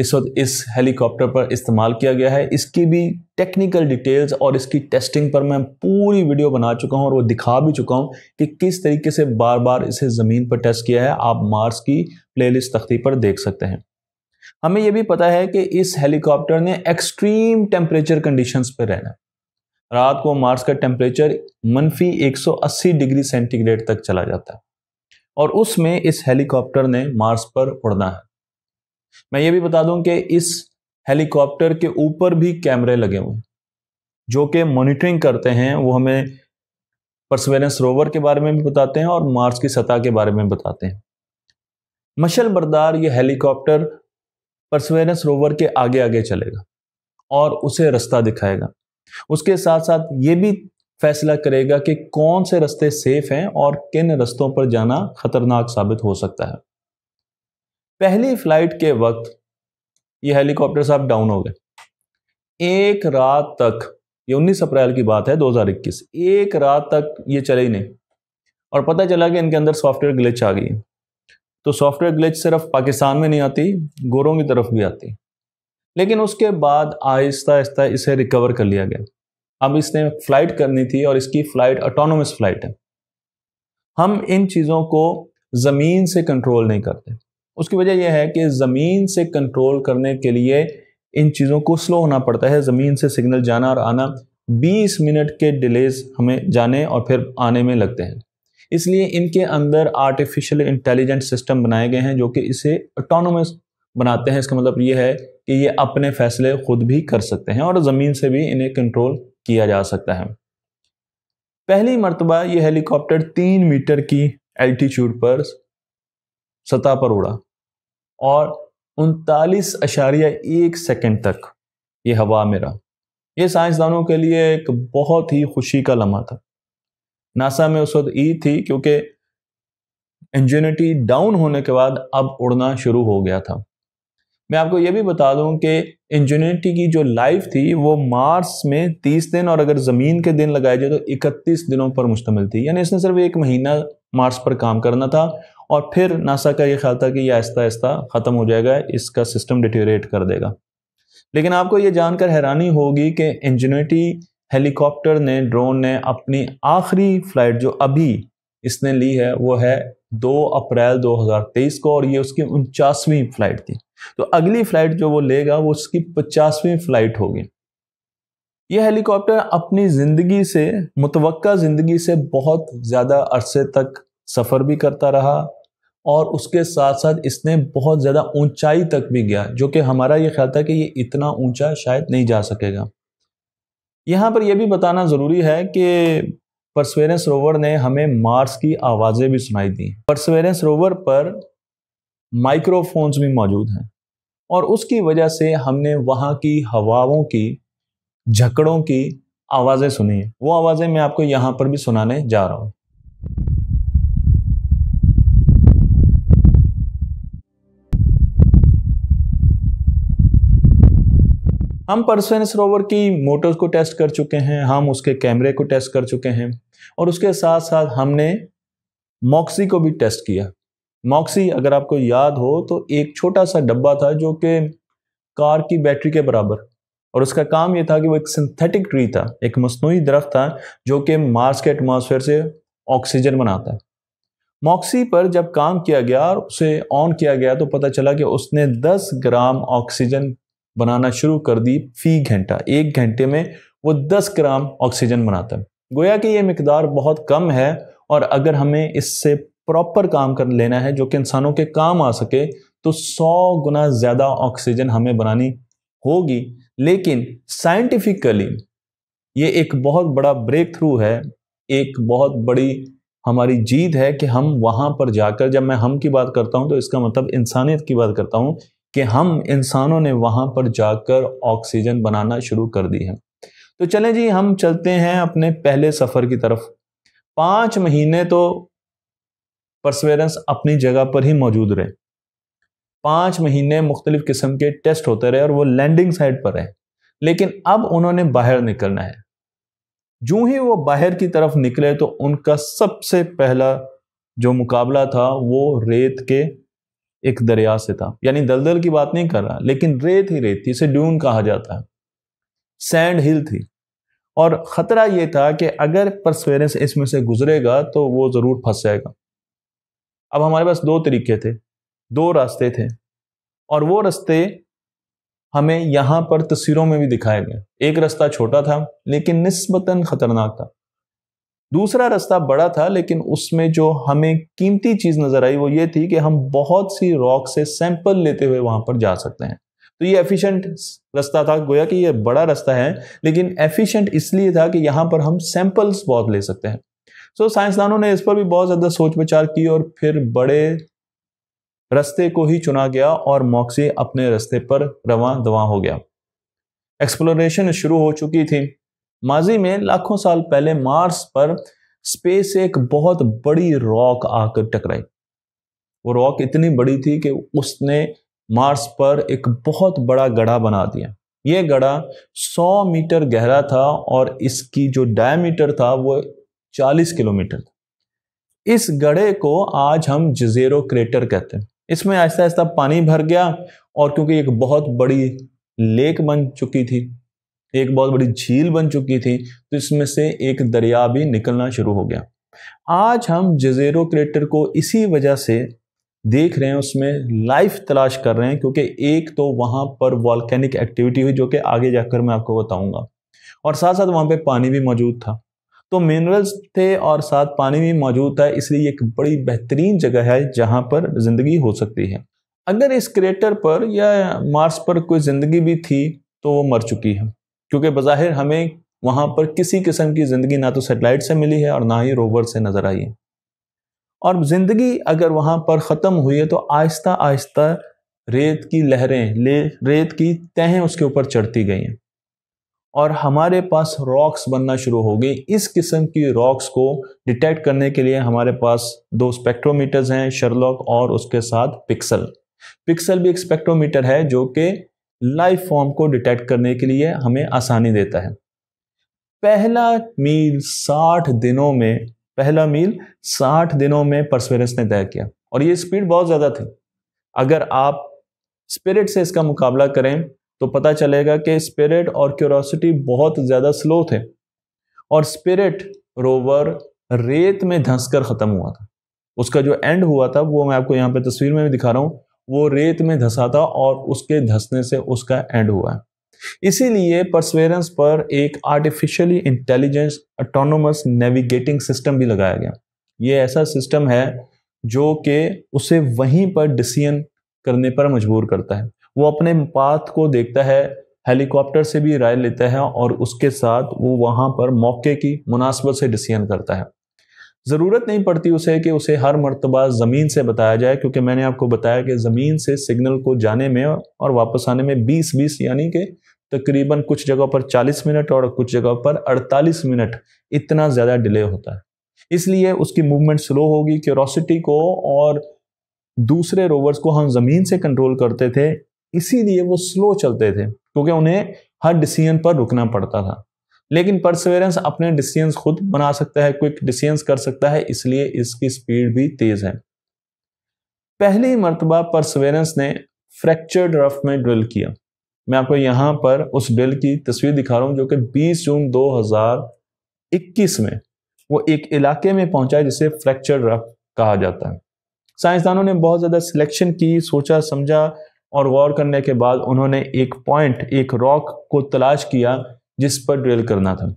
इस वक्त इस हेलीकॉप्टर पर इस्तेमाल किया गया है इसकी भी टेक्निकल डिटेल्स और इसकी टेस्टिंग पर मैं पूरी वीडियो बना चुका हूं और वो दिखा भी चुका हूं कि किस तरीके से बार बार इसे ज़मीन पर टेस्ट किया है आप मार्स की प्लेलिस्ट तख्ती पर देख सकते हैं हमें यह भी पता है कि इस हेलीकॉप्टर ने एक्सट्रीम टेम्परेचर कंडीशंस पर रहना रात को मार्स का टेम्परेचर मनफी 180 डिग्री सेंटीग्रेड तक चला जाता है और उसमें इस हेलीकॉप्टर ने मार्स पर उड़ना है मैं ये भी बता दूं कि इस हेलीकॉप्टर के ऊपर भी कैमरे लगे हुए हैं जो कि मॉनिटरिंग करते हैं वो हमें परसवेरेंस रोवर के बारे में भी बताते हैं और मार्स की सतह के बारे में बताते हैं मशल बरदार ये हेलीकॉप्टर परसवेरेंस रोवर के आगे आगे चलेगा और उसे रास्ता दिखाएगा उसके साथ साथ ये भी फैसला करेगा कि कौन से रस्ते सेफ हैं और किन रस्तों पर जाना खतरनाक साबित हो सकता है पहली फ्लाइट के वक्त ये हेलीकॉप्टर साहब डाउन हो गए एक रात तक ये 19 अप्रैल की बात है 2021 एक रात तक ये चले ही नहीं और पता चला कि इनके अंदर सॉफ्टवेयर ग्लिच आ गई तो सॉफ्टवेयर ग्लिच सिर्फ पाकिस्तान में नहीं आती गोरों की तरफ भी आती लेकिन उसके बाद आहिस्ता आहिस्ता इसे रिकवर कर लिया गया अब इसने फ्लाइट करनी थी और इसकी फ्लाइट ऑटोनोमस फ्लाइट है हम इन चीज़ों को ज़मीन से कंट्रोल नहीं करते उसकी वजह यह है कि ज़मीन से कंट्रोल करने के लिए इन चीज़ों को स्लो होना पड़ता है ज़मीन से सिग्नल जाना और आना 20 मिनट के डिलेज हमें जाने और फिर आने में लगते हैं इसलिए इनके अंदर आर्टिफिशियल इंटेलिजेंट सिस्टम बनाए गए हैं जो कि इसे ऑटोनोमस बनाते हैं इसका मतलब ये है कि ये अपने फैसले खुद भी कर सकते हैं और ज़मीन से भी इन्हें कंट्रोल किया जा सकता है पहली मरतबा ये हेलीकॉप्टर तीन मीटर की एल्टीट्यूड पर सतह पर उड़ा और उनतालीस अशारिया एक सेकेंड तक ये हवा में रहा ये साइंसदानों के लिए एक बहुत ही खुशी का लम्हा था नासा में उस वक्त ई थी क्योंकि इंजनिटी डाउन होने के बाद अब उड़ना शुरू हो गया था मैं आपको ये भी बता दूं कि इंजुनिटी की जो लाइफ थी वो मार्स में 30 दिन और अगर ज़मीन के दिन लगाए जाए तो 31 दिनों पर मुश्तमिल थी यानी इसने सिर्फ एक महीना मार्स पर काम करना था और फिर नासा का ये ख्याल था कि यह आहिस्ता आहिस्ता ख़त्म हो जाएगा इसका सिस्टम डिटेरेट कर देगा लेकिन आपको ये जानकर हैरानी होगी कि इंजीनटी हेलीकॉप्टर ने ड्रोन ने अपनी आखिरी फ़्लाइट जो अभी इसने ली है वो है 2 अप्रैल 2023 को और ये उसकी उनचासवीं फ़्लाइट थी तो अगली फ्लाइट जो वो लेगा वो उसकी पचासवीं फ्लाइट होगी ये हेलीकॉप्टर अपनी ज़िंदगी से मुतव ज़िंदगी से बहुत ज़्यादा अरसे तक सफ़र भी करता रहा और उसके साथ साथ इसने बहुत ज़्यादा ऊंचाई तक भी गया जो कि हमारा ये ख्याल था कि ये इतना ऊंचा शायद नहीं जा सकेगा यहाँ पर यह भी बताना ज़रूरी है कि परसवेरेंस रोवर ने हमें मार्स की आवाज़ें भी सुनाई दी परसवेरेंस रोवर पर माइक्रोफोन्स भी मौजूद हैं और उसकी वजह से हमने वहाँ की हवाओं की झकड़ों की आवाज़ें सुनी हैं वो आवाज़ें मैं आपको यहाँ पर भी सुनाने जा रहा हूँ हम परसन सरोवर की मोटर्स को टेस्ट कर चुके हैं हम उसके कैमरे को टेस्ट कर चुके हैं और उसके साथ साथ हमने मॉक्सी को भी टेस्ट किया मॉक्सी अगर आपको याद हो तो एक छोटा सा डब्बा था जो कि कार की बैटरी के बराबर और उसका काम यह था कि वो एक सिंथेटिक ट्री था एक मसनू दरख्त था जो कि मार्स के एटमोसफेयर से ऑक्सीजन बनाता है मॉक्सी पर जब काम किया गया और उसे ऑन किया गया तो पता चला कि उसने 10 ग्राम ऑक्सीजन बनाना शुरू कर दी फी घंटा एक घंटे में वो 10 ग्राम ऑक्सीजन बनाता है गोया कि ये मकदार बहुत कम है और अगर हमें इससे प्रॉपर काम कर लेना है जो कि इंसानों के काम आ सके तो सौ गुना ज़्यादा ऑक्सीजन हमें बनानी होगी लेकिन साइंटिफिकली ये एक बहुत बड़ा ब्रेक थ्रू है एक बहुत बड़ी हमारी जीत है कि हम वहाँ पर जाकर जब मैं हम की बात करता हूँ तो इसका मतलब इंसानियत की बात करता हूँ कि हम इंसानों ने वहाँ पर जाकर ऑक्सीजन बनाना शुरू कर दी है तो चलें जी हम चलते हैं अपने पहले सफ़र की तरफ पाँच महीने तो परसवेरेंस अपनी जगह पर ही मौजूद रहे पाँच महीने मुख्तलिफ किस्म के टेस्ट होते रहे और वो लैंडिंग साइड पर रहे लेकिन अब उन्होंने बाहर निकलना है जूं ही वो बाहर की तरफ निकले तो उनका सबसे पहला जो मुकाबला था वो रेत के एक दरिया से था यानी दलदल की बात नहीं कर रहा लेकिन रेत ही रेत थी इसे ड्यून कहा जाता है सैंड हिल थी और ख़तरा ये था कि अगर परसवेरेंस इसमें से गुजरेगा तो वो ज़रूर फंस जाएगा अब हमारे पास दो तरीके थे दो रास्ते थे और वो रास्ते हमें यहाँ पर तस्वीरों में भी दिखाए गए एक रास्ता छोटा था लेकिन नस्बता खतरनाक था दूसरा रास्ता बड़ा था लेकिन उसमें जो हमें कीमती चीज़ नज़र आई वो ये थी कि हम बहुत सी रॉक से सैंपल लेते हुए वहाँ पर जा सकते हैं तो ये एफिशिएंट रास्ता था गोया कि ये बड़ा रास्ता है लेकिन एफिशिएंट इसलिए था कि यहाँ पर हम सैंपल्स बहुत ले सकते हैं सो so, साइंसदानों ने इस पर भी बहुत ज़्यादा सोच विचार की और फिर बड़े रास्ते को ही चुना गया और मॉक्सी अपने रास्ते पर रवा दवा हो गया एक्सप्लोरेशन शुरू हो चुकी थी माजी में लाखों साल पहले मार्स पर स्पेस से एक बहुत बड़ी रॉक आकर टकराई वो रॉक इतनी बड़ी थी कि उसने मार्स पर एक बहुत बड़ा गढ़ा बना दिया ये गढ़ा 100 मीटर गहरा था और इसकी जो डायमीटर था वो 40 किलोमीटर इस गढ़े को आज हम जजेरो क्रेटर कहते हैं इसमें आहिस्ता आहिस्ता पानी भर गया और क्योंकि एक बहुत बड़ी लेक बन चुकी थी एक बहुत बड़ी झील बन चुकी थी तो इसमें से एक दरिया भी निकलना शुरू हो गया आज हम जजेरो क्रेटर को इसी वजह से देख रहे हैं उसमें लाइफ तलाश कर रहे हैं क्योंकि एक तो वहाँ पर वॉल्केनिक एक्टिविटी हुई जो कि आगे जाकर मैं आपको बताऊंगा और साथ साथ वहाँ पे पानी भी मौजूद था तो मिनरल्स थे और साथ पानी भी मौजूद था इसलिए एक बड़ी बेहतरीन जगह है जहाँ पर ज़िंदगी हो सकती है अगर इस क्रेटर पर या मार्स पर कोई ज़िंदगी भी थी तो वो मर चुकी है क्योंकि बज़ाहिर हमें वहाँ पर किसी किस्म की ज़िंदगी ना तो सेटेलाइट से मिली है और ना ही रोवर से नज़र आई है और ज़िंदगी अगर वहाँ पर ख़त्म हुई है तो आहिस्ता आहिस्ता रेत की लहरें ले रेत की तहें उसके ऊपर चढ़ती गई हैं और हमारे पास रॉक्स बनना शुरू हो गई इस किस्म की रॉक्स को डिटेक्ट करने के लिए हमारे पास दो स्पेक्ट्रोमीटर्स हैं शर्लॉक और उसके साथ पिक्सल पिक्सल भी एक स्पेक्ट्रोमीटर है जो कि लाइफ फॉर्म को डिटेक्ट करने के लिए हमें आसानी देता है पहला मील 60 दिनों में पहला मील 60 दिनों में परसवेरेंस ने तय किया और ये स्पीड बहुत ज़्यादा थी अगर आप स्पिरिट से इसका मुकाबला करें तो पता चलेगा कि स्पिरिट और क्यूरोसिटी बहुत ज़्यादा स्लो थे और स्पिरिट रोवर रेत में धंस कर ख़त्म हुआ था उसका जो एंड हुआ था वो मैं आपको यहाँ पे तस्वीर में भी दिखा रहा हूँ वो रेत में धंसा था और उसके धंसने से उसका एंड हुआ है इसीलिए परसवेरेंस पर एक artificially intelligence autonomous navigating system भी लगाया गया ये ऐसा सिस्टम है जो कि उसे वहीं पर डिसीजन करने पर मजबूर करता है वो अपने पाथ को देखता है हेलीकॉप्टर से भी राय लेता है और उसके साथ वो वहाँ पर मौके की मुनासबत से डिसीजन करता है ज़रूरत नहीं पड़ती उसे कि उसे हर मरतबा ज़मीन से बताया जाए क्योंकि मैंने आपको बताया कि ज़मीन से सिग्नल को जाने में और वापस आने में 20-20 यानी कि तकरीबन कुछ जगह पर 40 मिनट और कुछ जगह पर 48 मिनट इतना ज़्यादा डिले होता है इसलिए उसकी मूवमेंट स्लो होगी क्यूरोसिटी को और दूसरे रोवर्स को हम ज़मीन से कंट्रोल करते थे इसीलिए वो स्लो चलते थे क्योंकि उन्हें हर डिसीजन पर रुकना पड़ता था लेकिन परसवेरेंस अपने डिसीजंस खुद बना सकता है क्विक डिसीजंस कर सकता है इसलिए इसकी स्पीड भी तेज है पहली मरतबा परसवेरेंस ने फ्रैक्चर्ड रफ में ड्रिल किया मैं आपको यहां पर उस ड्रिल की तस्वीर दिखा रहा हूं जो कि 20 जून 2021 में वो एक इलाके में पहुंचा है जिसे फ्रैक्चर रफ कहा जाता है साइंसदानों ने बहुत ज़्यादा सिलेक्शन की सोचा समझा और गौर करने के बाद उन्होंने एक पॉइंट एक रॉक को तलाश किया जिस पर ड्रिल करना था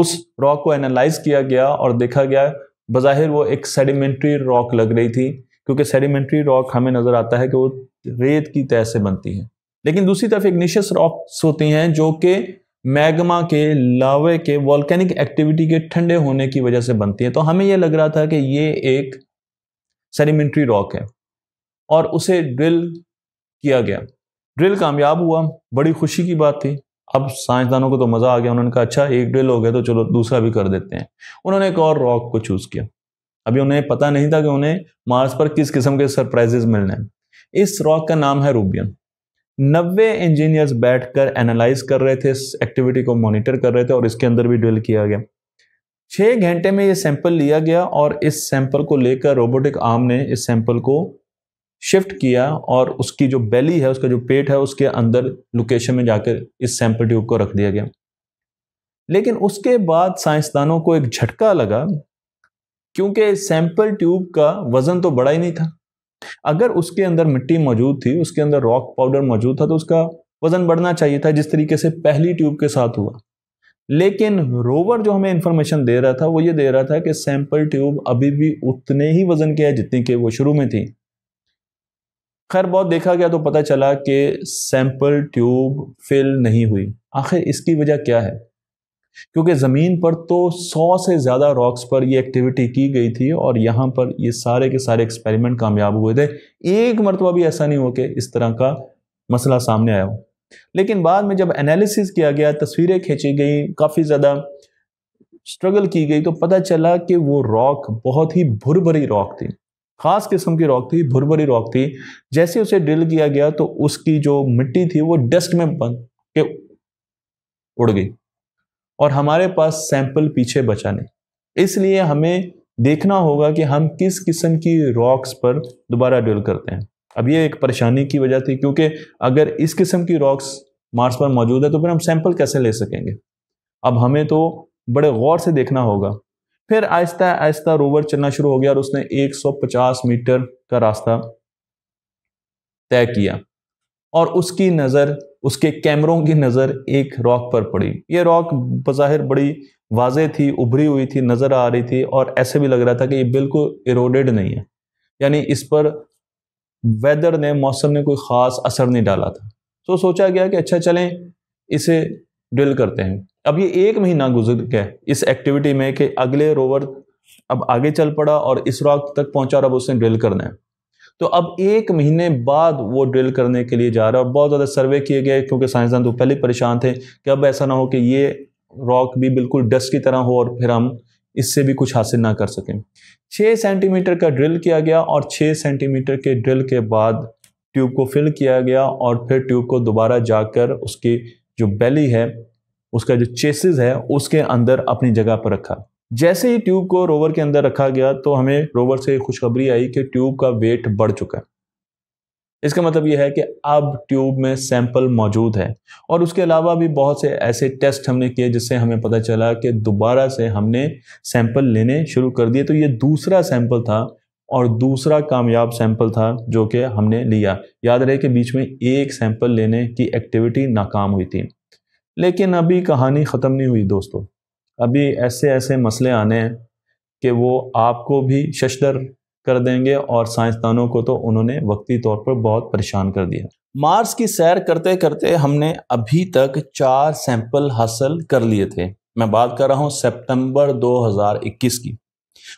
उस रॉक को एनालाइज किया गया और देखा गया बज़ाहिर वो एक सेडिमेंट्री रॉक लग रही थी क्योंकि सेडिमेंट्री रॉक हमें नज़र आता है कि वो रेत की तह से बनती है लेकिन दूसरी तरफ इग्निशियस रॉक्स होती हैं जो कि मैग्मा के लावे के वॉल्केनिक एक्टिविटी के ठंडे होने की वजह से बनती हैं तो हमें यह लग रहा था कि ये एक सेडिमेंट्री रॉक है और उसे ड्रिल किया गया ड्रिल कामयाब हुआ बड़ी खुशी की बात थी अब साइंसदानों को तो मज़ा आ गया उन्होंने कहा अच्छा एक ड्रिल हो गया तो चलो दूसरा भी कर देते हैं उन्होंने एक और रॉक को चूज़ किया अभी उन्हें पता नहीं था कि उन्हें मार्स पर किस किस्म के सरप्राइजेज मिलने हैं इस रॉक का नाम है रूबियन नब्बे इंजीनियर्स बैठकर एनालाइज कर रहे थे इस एक्टिविटी को मॉनिटर कर रहे थे और इसके अंदर भी ड्रिल किया गया छः घंटे में ये सैंपल लिया गया और इस सैंपल को लेकर रोबोटिक आर्म ने इस सैंपल को शिफ्ट किया और उसकी जो बेली है उसका जो पेट है उसके अंदर लोकेशन में जाकर इस सैंपल ट्यूब को रख दिया गया लेकिन उसके बाद साइंसदानों को एक झटका लगा क्योंकि सैंपल ट्यूब का वजन तो बड़ा ही नहीं था अगर उसके अंदर मिट्टी मौजूद थी उसके अंदर रॉक पाउडर मौजूद था तो उसका वजन बढ़ना चाहिए था जिस तरीके से पहली ट्यूब के साथ हुआ लेकिन रोवर जो हमें इन्फॉर्मेशन दे रहा था वो ये दे रहा था कि सैंपल ट्यूब अभी भी उतने ही वजन के है जितने के वो शुरू में थी खैर बहुत देखा गया तो पता चला कि सैंपल ट्यूब फिल नहीं हुई आखिर इसकी वजह क्या है क्योंकि ज़मीन पर तो सौ से ज़्यादा रॉक्स पर ये एक्टिविटी की गई थी और यहाँ पर ये सारे के सारे एक्सपेरिमेंट कामयाब हुए थे एक मरतबा भी ऐसा नहीं हो कि इस तरह का मसला सामने आया हो लेकिन बाद में जब एनालिसिस किया गया तस्वीरें खींची गई काफ़ी ज़्यादा स्ट्रगल की गई तो पता चला कि वो रॉक बहुत ही भुर रॉक थी खास किस्म की रॉक थी भुरभरी रॉक थी जैसे उसे ड्रिल किया गया तो उसकी जो मिट्टी थी वो डस्ट में बन के उड़ गई और हमारे पास सैंपल पीछे बचा नहीं इसलिए हमें देखना होगा कि हम किस किस्म की रॉक्स पर दोबारा ड्रिल करते हैं अब ये एक परेशानी की वजह थी क्योंकि अगर इस किस्म की रॉक्स मार्स पर मौजूद है तो फिर हम सैंपल कैसे ले सकेंगे अब हमें तो बड़े गौर से देखना होगा फिर आहिस्ता आहिस्ता रोवर चलना शुरू हो गया और उसने 150 मीटर का रास्ता तय किया और उसकी नज़र उसके कैमरों की नज़र एक रॉक पर पड़ी ये रॉक बाहिर बड़ी वाजे थी उभरी हुई थी नज़र आ रही थी और ऐसे भी लग रहा था कि ये बिल्कुल इरोडेड नहीं है यानी इस पर वेदर ने मौसम ने कोई ख़ास असर नहीं डाला था तो सोचा गया कि अच्छा चलें इसे ड्रिल करते हैं अब ये एक महीना गुजर गया इस एक्टिविटी में कि अगले रोवर अब आगे चल पड़ा और इस रॉक तक पहुंचा और अब उसने ड्रिल करना है तो अब एक महीने बाद वो ड्रिल करने के लिए जा रहा है और बहुत ज़्यादा सर्वे किए गए क्योंकि साइंसदान तो पहले परेशान थे कि अब ऐसा ना हो कि ये रॉक भी बिल्कुल डस्ट की तरह हो और फिर हम इससे भी कुछ हासिल ना कर सकें छः सेंटीमीटर का ड्रिल किया गया और छः सेंटीमीटर के ड्रिल के बाद ट्यूब को फिल किया गया और फिर ट्यूब को दोबारा जाकर उसकी जो बेली है उसका जो चेसिस है उसके अंदर अपनी जगह पर रखा जैसे ही ट्यूब को रोवर के अंदर रखा गया तो हमें रोवर से खुशखबरी आई कि ट्यूब का वेट बढ़ चुका है इसका मतलब यह है कि अब ट्यूब में सैंपल मौजूद है और उसके अलावा भी बहुत से ऐसे टेस्ट हमने किए जिससे हमें पता चला कि दोबारा से हमने सैंपल लेने शुरू कर दिए तो ये दूसरा सैंपल था और दूसरा कामयाब सैंपल था जो कि हमने लिया याद रहे कि बीच में एक सैंपल लेने की एक्टिविटी नाकाम हुई थी लेकिन अभी कहानी ख़त्म नहीं हुई दोस्तों अभी ऐसे ऐसे मसले आने हैं कि वो आपको भी शशदर कर देंगे और साइंसदानों को तो उन्होंने वक्ती तौर पर बहुत परेशान कर दिया मार्स की सैर करते करते हमने अभी तक चार सैंपल हासिल कर लिए थे मैं बात कर रहा हूँ सितंबर 2021 की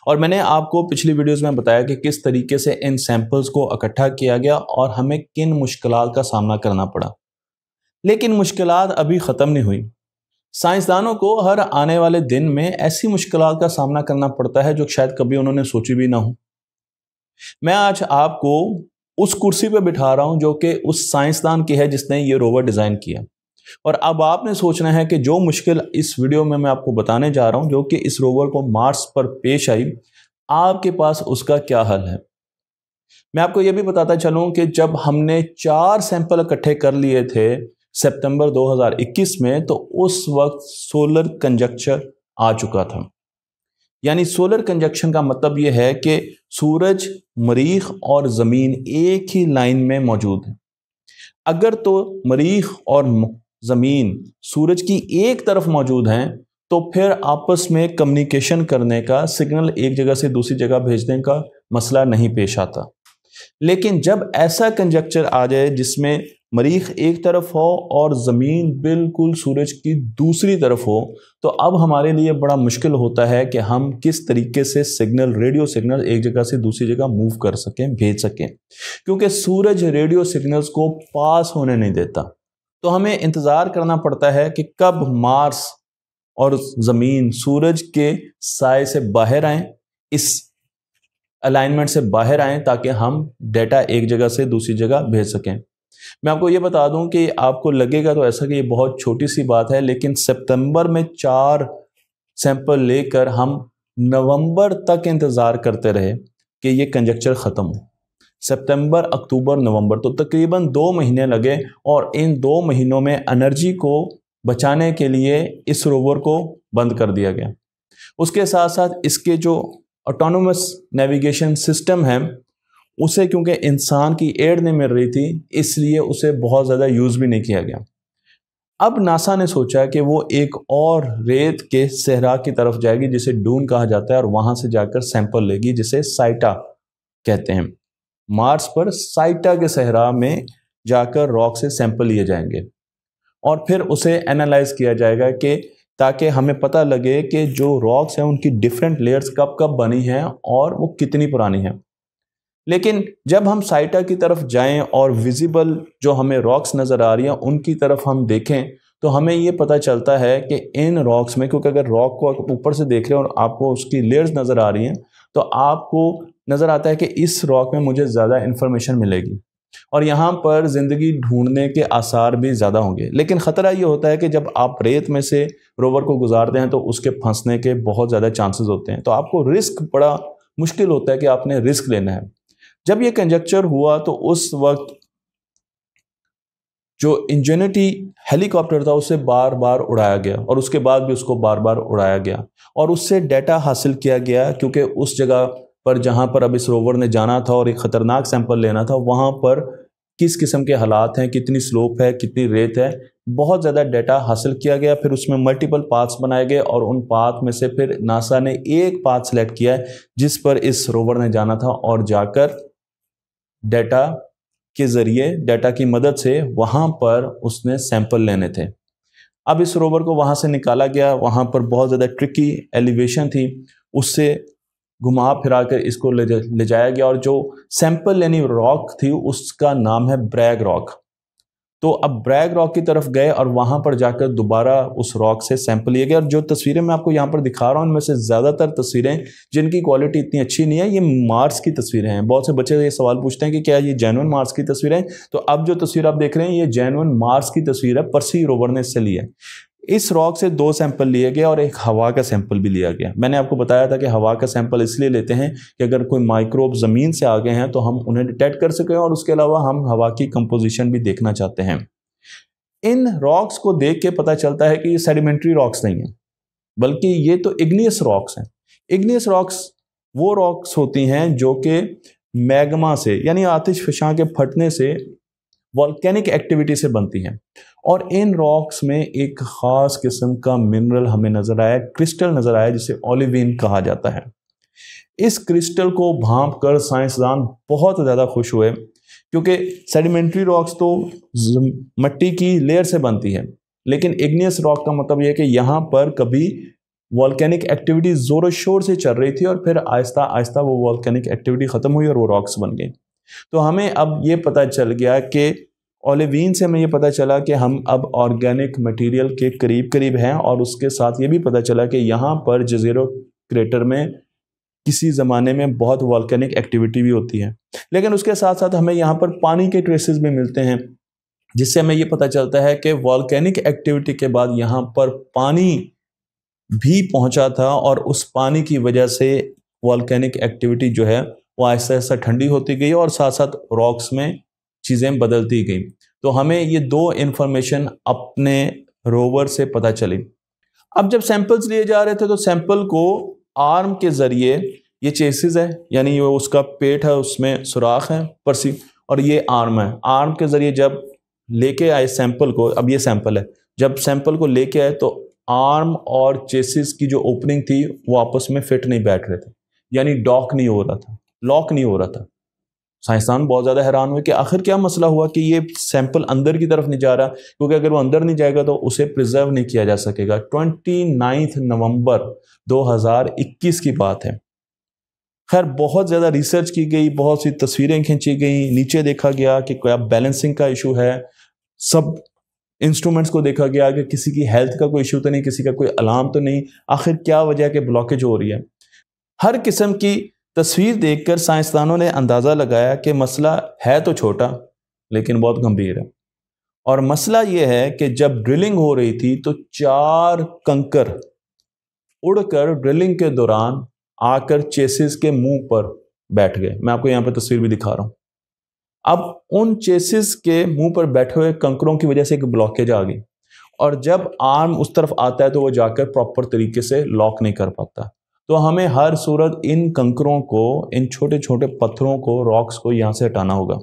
और मैंने आपको पिछली वीडियोस में बताया कि किस तरीके से इन सैंपल्स को इकट्ठा किया गया और हमें किन मुश्किल का सामना करना पड़ा लेकिन मुश्किल अभी ख़त्म नहीं हुई साइंसदानों को हर आने वाले दिन में ऐसी मुश्किल का सामना करना पड़ता है जो शायद कभी उन्होंने सोची भी ना हो मैं आज आपको उस कुर्सी पर बिठा रहा हूं जो कि उस साइंसदान की है जिसने ये रोवर डिज़ाइन किया और अब आपने सोचना है कि जो मुश्किल इस वीडियो में मैं आपको बताने जा रहा हूं जो कि इस रोवर को मार्स पर पेश आई आपके पास उसका क्या हल है मैं आपको यह भी बताता चलूं कि जब हमने चार सैंपल इकट्ठे कर लिए थे सितंबर 2021 में तो उस वक्त सोलर कंजक्चर आ चुका था यानी सोलर कंजक्शन का मतलब यह है कि सूरज मरीख और ज़मीन एक ही लाइन में मौजूद है अगर तो मरीख और ज़मीन सूरज की एक तरफ मौजूद हैं तो फिर आपस में कम्युनिकेशन करने का सिग्नल एक जगह से दूसरी जगह भेजने का मसला नहीं पेश आता लेकिन जब ऐसा कंजक्चर आ जाए जिसमें मरीख एक तरफ हो और ज़मीन बिल्कुल सूरज की दूसरी तरफ हो तो अब हमारे लिए बड़ा मुश्किल होता है कि हम किस तरीके से सिग्नल रेडियो सिग्नल एक जगह से दूसरी जगह मूव कर सकें भेज सकें क्योंकि सूरज रेडियो सिग्नल्स को पास होने नहीं देता तो हमें इंतज़ार करना पड़ता है कि कब मार्स और ज़मीन सूरज के साय से बाहर आएँ इस अलाइनमेंट से बाहर आएँ ताकि हम डेटा एक जगह से दूसरी जगह भेज सकें मैं आपको ये बता दूं कि आपको लगेगा तो ऐसा कि ये बहुत छोटी सी बात है लेकिन सितंबर में चार सैंपल लेकर हम नवंबर तक इंतज़ार करते रहे कि ये कंजक्चर ख़त्म हो सितंबर अक्टूबर नवंबर तो तकरीबन दो महीने लगे और इन दो महीनों में एनर्जी को बचाने के लिए इस रोवर को बंद कर दिया गया उसके साथ साथ इसके जो ऑटोनोमस नेविगेशन सिस्टम है उसे क्योंकि इंसान की एड नहीं मिल रही थी इसलिए उसे बहुत ज़्यादा यूज़ भी नहीं किया गया अब नासा ने सोचा कि वो एक और रेत के सहरा की तरफ जाएगी जिसे डून कहा जाता है और वहाँ से जाकर सैंपल लेगी जिसे साइटा कहते हैं मार्स पर साइटा के सहरा में जाकर रॉक से सैंपल लिए जाएंगे और फिर उसे एनालाइज किया जाएगा कि ताकि हमें पता लगे कि जो रॉक्स हैं उनकी डिफरेंट लेयर्स कब कब बनी हैं और वो कितनी पुरानी हैं लेकिन जब हम साइटा की तरफ जाएं और विजिबल जो हमें रॉक्स नज़र आ रही हैं उनकी तरफ हम देखें तो हमें ये पता चलता है कि इन रॉक्स में क्योंकि अगर रॉक को आप ऊपर से देख रहे हैं और आपको उसकी लेयर्स नज़र आ रही हैं तो आपको नज़र आता है कि इस रॉक में मुझे ज़्यादा इन्फॉर्मेशन मिलेगी और यहाँ पर ज़िंदगी ढूंढने के आसार भी ज़्यादा होंगे लेकिन ख़तरा ये होता है कि जब आप रेत में से रोवर को गुजारते हैं तो उसके फंसने के बहुत ज़्यादा चांसेस होते हैं तो आपको रिस्क बड़ा मुश्किल होता है कि आपने रिस्क लेना है जब ये कंजक्चर हुआ तो उस वक्त जो इंजनिटी हेलीकॉप्टर था उसे बार बार उड़ाया गया और उसके बाद भी उसको बार बार उड़ाया गया और उससे डेटा हासिल किया गया क्योंकि उस जगह पर जहाँ पर अब इस रोवर ने जाना था और एक ख़तरनाक सैंपल लेना था वहाँ पर किस किस्म के हालात हैं कितनी स्लोप है कितनी रेत है बहुत ज़्यादा डेटा हासिल किया गया फिर उसमें मल्टीपल पाथ्स बनाए गए और उन पाथ में से फिर नासा ने एक पाथ सेलेक्ट किया है जिस पर इस रोवर ने जाना था और जाकर डेटा के ज़रिए डेटा की मदद से वहाँ पर उसने सैंपल लेने थे अब इस रोवर को वहाँ से निकाला गया वहाँ पर बहुत ज़्यादा ट्रिकी एलिवेशन थी उससे घुमा फिरा कर इसको ले, ले जाया गया और जो सैंपल लेनी रॉक थी उसका नाम है ब्रैग रॉक तो अब ब्रैग रॉक की तरफ गए और वहाँ पर जाकर दोबारा उस रॉक से सैंपल लिए गए और जो तस्वीरें मैं आपको यहाँ पर दिखा रहा हूँ उनमें से ज़्यादातर तस्वीरें जिनकी क्वालिटी इतनी अच्छी नहीं है ये मार्स की तस्वीरें हैं बहुत से बच्चे ये सवाल पूछते हैं कि क्या ये जैनुअन मार्स की तस्वीरें तो अब जो तस्वीर आप देख रहे हैं ये जैनवन मार्स की तस्वीर है परसी रोवर ने इससे लिया इस रॉक से दो सैंपल लिए गए और एक हवा का सैंपल भी लिया गया मैंने आपको बताया था कि हवा का सैंपल इसलिए लेते हैं कि अगर कोई माइक्रोब ज़मीन से आ गए हैं तो हम उन्हें डिटेक्ट कर सकें और उसके अलावा हम हवा की कंपोजिशन भी देखना चाहते हैं इन रॉक्स को देख के पता चलता है कि ये सेडिमेंट्री रॉक्स नहीं हैं बल्कि ये तो इग्नियस रॉक्स हैं इग्नियस रॉक्स वो रॉक्स होती हैं जो कि मैगमा से यानी आतिश फिशां के फटने से वॉल्केनिक एक्टिविटी से बनती हैं और इन रॉक्स में एक ख़ास किस्म का मिनरल हमें नज़र आया क्रिस्टल नज़र आया जिसे ओलिविन कहा जाता है इस क्रिस्टल को भाप कर साइंसदान बहुत ज़्यादा खुश हुए क्योंकि सेडिमेंट्री रॉक्स तो मट्टी की लेयर से बनती है लेकिन इग्नियस रॉक का मतलब यह है कि यहाँ पर कभी वॉल्केनिक एक्टिविटी ज़ोरों शोर से चल रही थी और फिर आहिस्ता आहिस्ता वो वॉल्केनिक एक्टिविटी ख़त्म हुई और वो रॉक्स बन गई तो हमें अब ये पता चल गया कि ओलिवीन से हमें ये पता चला कि हम अब ऑर्गेनिक मटेरियल के करीब करीब हैं और उसके साथ ये भी पता चला कि यहाँ पर जजीरो क्रेटर में किसी ज़माने में बहुत वॉल्केनिक एक्टिविटी भी होती है लेकिन उसके साथ साथ हमें यहाँ पर पानी के ट्रेसेस भी मिलते हैं जिससे हमें ये पता चलता है कि वॉल्केनिक एक्टिविटी के बाद यहाँ पर पानी भी पहुँचा था और उस पानी की वजह से वॉल्केनिक एक्टिविटी जो है वो आहिस्ता आहिस्ता ठंडी होती गई और साथ साथ रॉक्स में चीज़ें बदलती गई तो हमें ये दो इन्फॉर्मेशन अपने रोवर से पता चली अब जब सैंपल्स लिए जा रहे थे तो सैंपल को आर्म के ज़रिए ये चेसिस है यानी ये उसका पेट है उसमें सुराख है परसी और ये आर्म है आर्म के ज़रिए जब लेके आए सैंपल को अब ये सैंपल है जब सैंपल को लेके आए तो आर्म और चेसिस की जो ओपनिंग थी वो आपस में फिट नहीं बैठ रहे थे यानी डॉक नहीं हो रहा था लॉक नहीं हो रहा था साइंसदान बहुत ज़्यादा हैरान हुए कि आखिर क्या मसला हुआ कि ये सैंपल अंदर की तरफ नहीं जा रहा क्योंकि अगर वो अंदर नहीं जाएगा तो उसे प्रिजर्व नहीं किया जा सकेगा ट्वेंटी नाइन्थ नवम्बर इक्कीस की बात है खैर बहुत ज़्यादा रिसर्च की गई बहुत सी तस्वीरें खींची गई नीचे देखा गया कि क्या बैलेंसिंग का इशू है सब इंस्ट्रूमेंट्स को देखा गया कि किसी की हेल्थ का कोई इशू तो नहीं किसी का कोई अलार्म तो नहीं आखिर क्या वजह के ब्लॉकेज हो रही है हर किस्म की तस्वीर देखकर साइंसदानों ने अंदाज़ा लगाया कि मसला है तो छोटा लेकिन बहुत गंभीर है और मसला यह है कि जब ड्रिलिंग हो रही थी तो चार कंकर उड़कर ड्रिलिंग के दौरान आकर चेसिस के मुंह पर बैठ गए मैं आपको यहाँ पर तस्वीर भी दिखा रहा हूँ अब उन चेसिस के मुंह पर बैठे हुए कंकरों की वजह से एक ब्लॉकेज आ गई और जब आर्म उस तरफ आता है तो वो जाकर प्रॉपर तरीके से लॉक नहीं कर पाता तो हमें हर सूरत इन कंकरों को इन छोटे छोटे पत्थरों को रॉक्स को यहाँ से हटाना होगा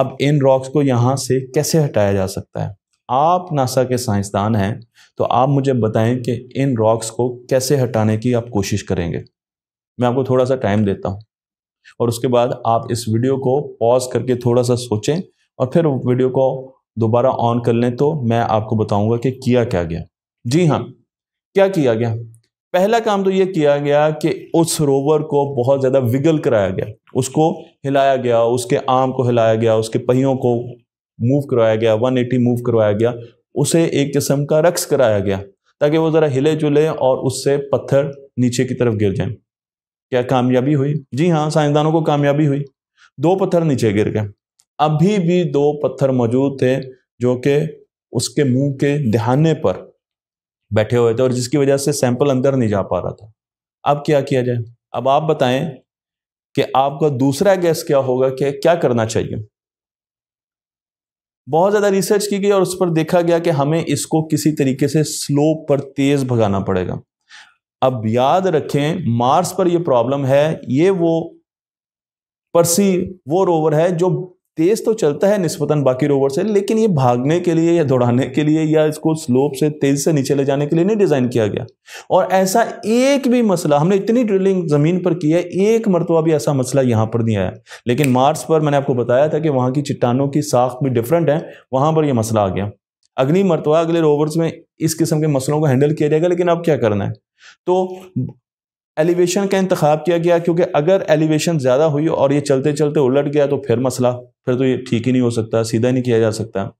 अब इन रॉक्स को यहाँ से कैसे हटाया जा सकता है आप नासा के साइंसदान हैं तो आप मुझे बताएं कि इन रॉक्स को कैसे हटाने की आप कोशिश करेंगे मैं आपको थोड़ा सा टाइम देता हूँ और उसके बाद आप इस वीडियो को पॉज करके थोड़ा सा सोचें और फिर वीडियो को दोबारा ऑन कर लें तो मैं आपको बताऊंगा कि किया क्या गया जी हाँ क्या किया गया पहला काम तो ये किया गया कि उस रोवर को बहुत ज़्यादा विगल कराया गया उसको हिलाया गया उसके आर्म को हिलाया गया उसके पहियों को मूव करवाया गया 180 मूव करवाया गया उसे एक किस्म का रक्स कराया गया ताकि वो ज़रा हिले जुले और उससे पत्थर नीचे की तरफ गिर जाए क्या कामयाबी हुई जी हाँ साइंसदानों को कामयाबी हुई दो पत्थर नीचे गिर गए अभी भी दो पत्थर मौजूद थे जो कि उसके मुंह के दहाने पर बैठे हुए थे और जिसकी वजह से सैंपल अंदर नहीं जा पा रहा था अब क्या किया जाए अब आप बताएं कि आपका दूसरा गैस क्या होगा कि क्या करना चाहिए बहुत ज़्यादा रिसर्च की गई और उस पर देखा गया कि हमें इसको किसी तरीके से स्लो पर तेज़ भगाना पड़ेगा अब याद रखें मार्स पर यह प्रॉब्लम है ये वो परसी वो रोवर है जो तेज तो चलता है निस्बतन बाकी रोवर से लेकिन ये भागने के लिए या दौड़ाने के लिए या इसको स्लोप से तेज से नीचे ले जाने के लिए नहीं डिज़ाइन किया गया और ऐसा एक भी मसला हमने इतनी ड्रिलिंग ज़मीन पर की है एक मरतबा भी ऐसा मसला यहाँ पर नहीं आया लेकिन मार्स पर मैंने आपको बताया था कि वहां की चट्टानों की साख भी डिफरेंट है वहां पर यह मसला आ गया अगली मरतबा अगले रोवर्स में इस किस्म के मसलों को हैंडल किया जाएगा लेकिन अब क्या करना है तो एलिवेशन का इंतखा किया गया क्योंकि अगर एलिवेशन ज़्यादा हुई और ये चलते चलते उलट गया तो फिर मसला फिर तो ये ठीक ही नहीं हो सकता सीधा नहीं किया जा सकता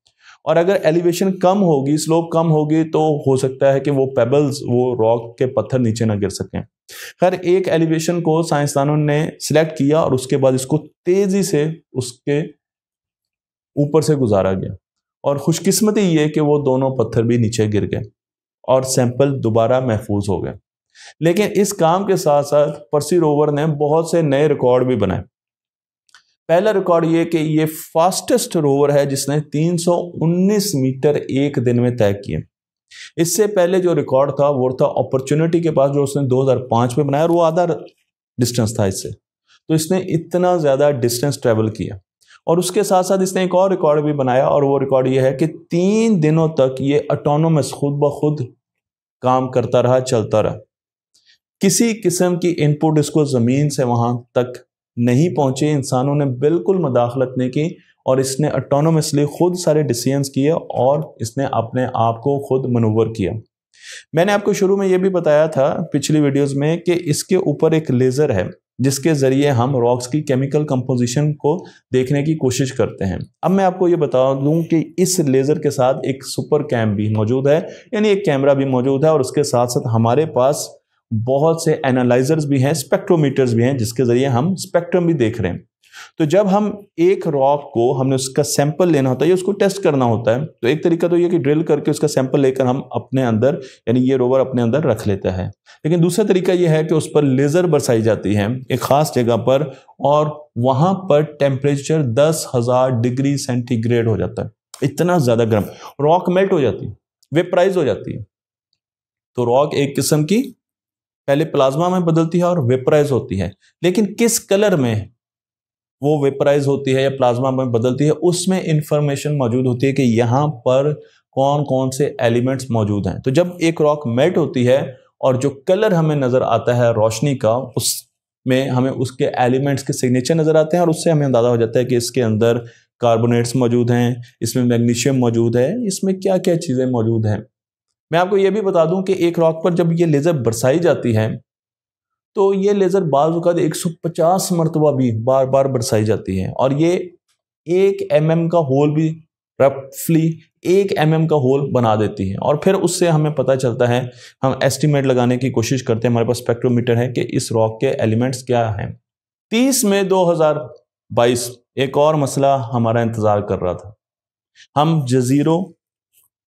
और अगर एलिवेशन कम होगी स्लोप कम होगी तो हो सकता है कि वो पेबल्स वो रॉक के पत्थर नीचे ना गिर सकें खैर एक एलिवेशन को साइंसदानों ने सिलेक्ट किया और उसके बाद इसको तेज़ी से उसके ऊपर से गुजारा गया और खुशकिस्मती ये कि वो दोनों पत्थर भी नीचे गिर गए और सैंपल दोबारा महफूज हो गए लेकिन इस काम के साथ साथ पर्सी रोवर ने बहुत से नए रिकॉर्ड भी बनाए पहला रिकॉर्ड ये कि ये फास्टेस्ट रोवर है जिसने 319 मीटर एक दिन में तय किए इससे पहले जो रिकॉर्ड था वो था अपॉर्चुनिटी के पास जो उसने 2005 में बनाया और वो आधा डिस्टेंस था इससे तो इसने इतना ज़्यादा डिस्टेंस ट्रेवल किया और उसके साथ साथ इसने एक और रिकॉर्ड भी बनाया और वो रिकॉर्ड ये है कि तीन दिनों तक ये अटोनोमस खुद ब खुद काम करता रहा चलता रहा किसी किस्म की इनपुट इसको ज़मीन से वहाँ तक नहीं पहुँचे इंसानों ने बिल्कुल मुदाखलत नहीं की और इसने ऑटोनमसली खुद सारे डिसीजंस किए और इसने अपने आप को खुद मनोवर किया मैंने आपको शुरू में ये भी बताया था पिछली वीडियोस में कि इसके ऊपर एक लेज़र है जिसके ज़रिए हम रॉक्स की केमिकल कंपोजिशन को देखने की कोशिश करते हैं अब मैं आपको ये बता दूं कि इस लेज़र के साथ एक सुपर कैम भी मौजूद है यानी एक कैमरा भी मौजूद है और उसके साथ साथ हमारे पास बहुत से एनालाइजर्स भी हैं स्पेक्ट्रोमीटर्स भी हैं जिसके ज़रिए हम स्पेक्ट्रम भी देख रहे हैं तो जब हम एक रॉक को हमने उसका सैंपल लेना होता है या उसको टेस्ट करना होता है तो एक तरीका तो ये कि ड्रिल करके उसका सैंपल लेकर हम अपने अंदर यानी ये रोवर अपने अंदर रख लेता है लेकिन दूसरा तरीका ये है कि उस पर लेज़र बरसाई जाती है एक ख़ास जगह पर और वहाँ पर टेम्परेचर दस हज़ार डिग्री सेंटीग्रेड हो जाता है इतना ज़्यादा गर्म रॉक मेल्ट हो जाती है वेपराइज हो जाती है तो रॉक एक किस्म की पहले प्लाज्मा में बदलती है और वेपराइज होती है लेकिन किस कलर में वो वेपराइज होती है या प्लाज्मा में बदलती है उसमें इंफॉर्मेशन मौजूद होती है कि यहाँ पर कौन कौन से एलिमेंट्स मौजूद हैं तो जब एक रॉक मेल्ट होती है और जो कलर हमें नज़र आता है रोशनी का उसमें हमें उसके एलिमेंट्स के सिग्नेचर नज़र आते हैं और उससे हमें अंदाज़ा हो जाता है कि इसके अंदर कार्बोनेट्स मौजूद हैं इसमें मैग्नीशियम मौजूद है इसमें क्या क्या चीज़ें मौजूद हैं मैं आपको ये भी बता दूं कि एक रॉक पर जब ये लेज़र बरसाई जाती है तो ये लेज़र बाज़ात एक सौ पचास मरतबा भी बार बार बरसाई जाती है और ये एक एम mm का होल भी रफली एक एम mm का होल बना देती है और फिर उससे हमें पता चलता है हम एस्टिमेट लगाने की कोशिश करते हैं हमारे पास स्पेक्ट्रोमीटर है कि इस रॉक के एलिमेंट्स क्या हैं तीस मई दो हज़ार बाईस एक और मसला हमारा इंतज़ार कर रहा था हम जजीरों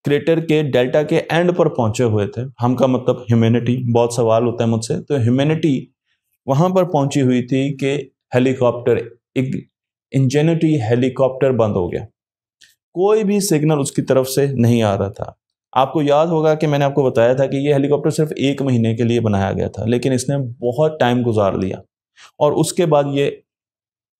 क्रेटर के डेल्टा के एंड पर पहुंचे हुए थे हम का मतलब ह्यूमेनिटी बहुत सवाल होता है मुझसे तो ह्यूमेनिटी वहां पर पहुंची हुई थी कि हेलीकॉप्टर एक इंजेनिटी हेलीकॉप्टर बंद हो गया कोई भी सिग्नल उसकी तरफ से नहीं आ रहा था आपको याद होगा कि मैंने आपको बताया था कि ये हेलीकॉप्टर सिर्फ एक महीने के लिए बनाया गया था लेकिन इसने बहुत टाइम गुजार लिया और उसके बाद ये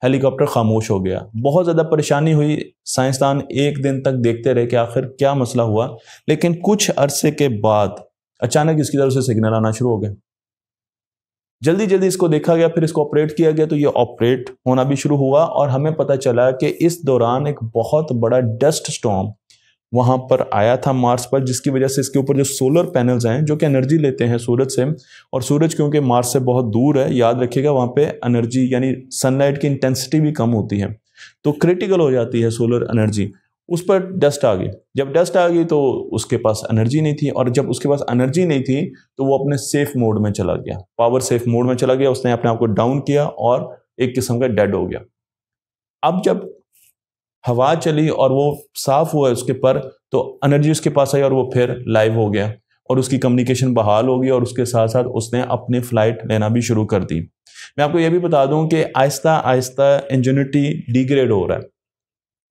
हेलीकॉप्टर खामोश हो गया बहुत ज़्यादा परेशानी हुई साइंसदान एक दिन तक देखते रहे कि आखिर क्या मसला हुआ लेकिन कुछ अरसे के बाद अचानक इसकी तरफ से सिग्नल आना शुरू हो गया जल्दी जल्दी इसको देखा गया फिर इसको ऑपरेट किया गया तो ये ऑपरेट होना भी शुरू हुआ और हमें पता चला कि इस दौरान एक बहुत बड़ा डस्ट स्टॉम वहां पर आया था मार्स पर जिसकी वजह से इसके ऊपर जो सोलर पैनल्स हैं जो कि एनर्जी लेते हैं सूरज से और सूरज क्योंकि मार्स से बहुत दूर है याद रखिएगा वहां पे एनर्जी यानी सनलाइट की इंटेंसिटी भी कम होती है तो क्रिटिकल हो जाती है सोलर एनर्जी उस पर डस्ट आ गई जब डस्ट आ गई तो उसके पास एनर्जी नहीं थी और जब उसके पास एनर्जी नहीं थी तो वो अपने सेफ मोड में चला गया पावर सेफ मोड में चला गया उसने अपने आप को डाउन किया और एक किस्म का डेड हो गया अब जब हवा चली और वो साफ हुआ उसके पर तो एनर्जी उसके पास आई और वो फिर लाइव हो गया और उसकी कम्युनिकेशन बहाल हो गई और उसके साथ साथ उसने अपनी फ़्लाइट लेना भी शुरू कर दी मैं आपको यह भी बता दूं कि आहिस्ता आहिस्ता इंजनिटी डिग्रेड हो रहा है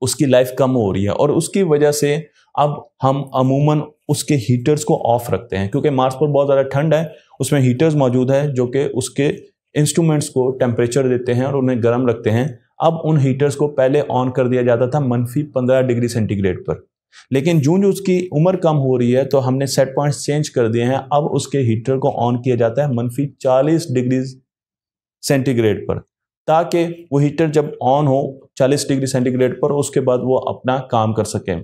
उसकी लाइफ कम हो रही है और उसकी वजह से अब हम अमूमन उसके हीटर्स को ऑफ रखते हैं क्योंकि मार्स पर बहुत ज़्यादा ठंड है उसमें हीटर्स मौजूद है जो कि उसके इंस्ट्रूमेंट्स को टेम्परेचर देते हैं और उन्हें गर्म रखते हैं अब उन हीटर्स को पहले ऑन कर दिया जाता था मनफी पंद्रह डिग्री सेंटीग्रेड पर लेकिन जून जो उसकी उम्र कम हो रही है तो हमने सेट पॉइंट्स चेंज कर दिए हैं अब उसके हीटर को ऑन किया जाता है मनफी चालीस डिग्री सेंटीग्रेड पर ताकि वो हीटर जब ऑन हो 40 डिग्री सेंटीग्रेड पर उसके बाद वो अपना काम कर सकें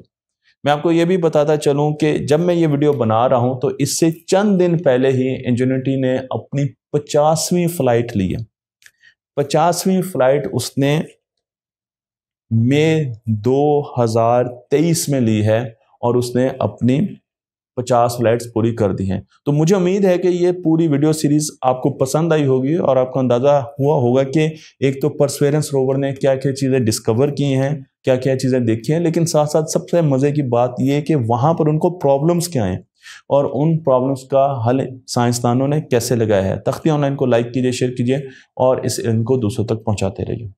मैं आपको ये भी बताता चलूं कि जब मैं ये वीडियो बना रहा हूं तो इससे चंद दिन पहले ही इंजनिटी ने अपनी पचासवीं फ्लाइट ली है पचासवीं फ्लाइट उसने मई 2023 में ली है और उसने अपनी पचास फ्लाइट्स पूरी कर दी हैं तो मुझे उम्मीद है कि ये पूरी वीडियो सीरीज आपको पसंद आई होगी और आपको अंदाज़ा हुआ होगा कि एक तो परसवेरेंस रोवर ने क्या क्या चीज़ें डिस्कवर की हैं क्या क्या चीज़ें देखी हैं लेकिन साथ साथ सबसे मज़े की बात यह कि वहाँ पर उनको प्रॉब्लम्स क्या हैं और उन प्रॉब्लम्स का हल साइंसदानों ने कैसे लगाया है तख्ती ऑनलाइन को लाइक कीजिए शेयर कीजिए और इस इनको दूसरों तक पहुँचाते रहिए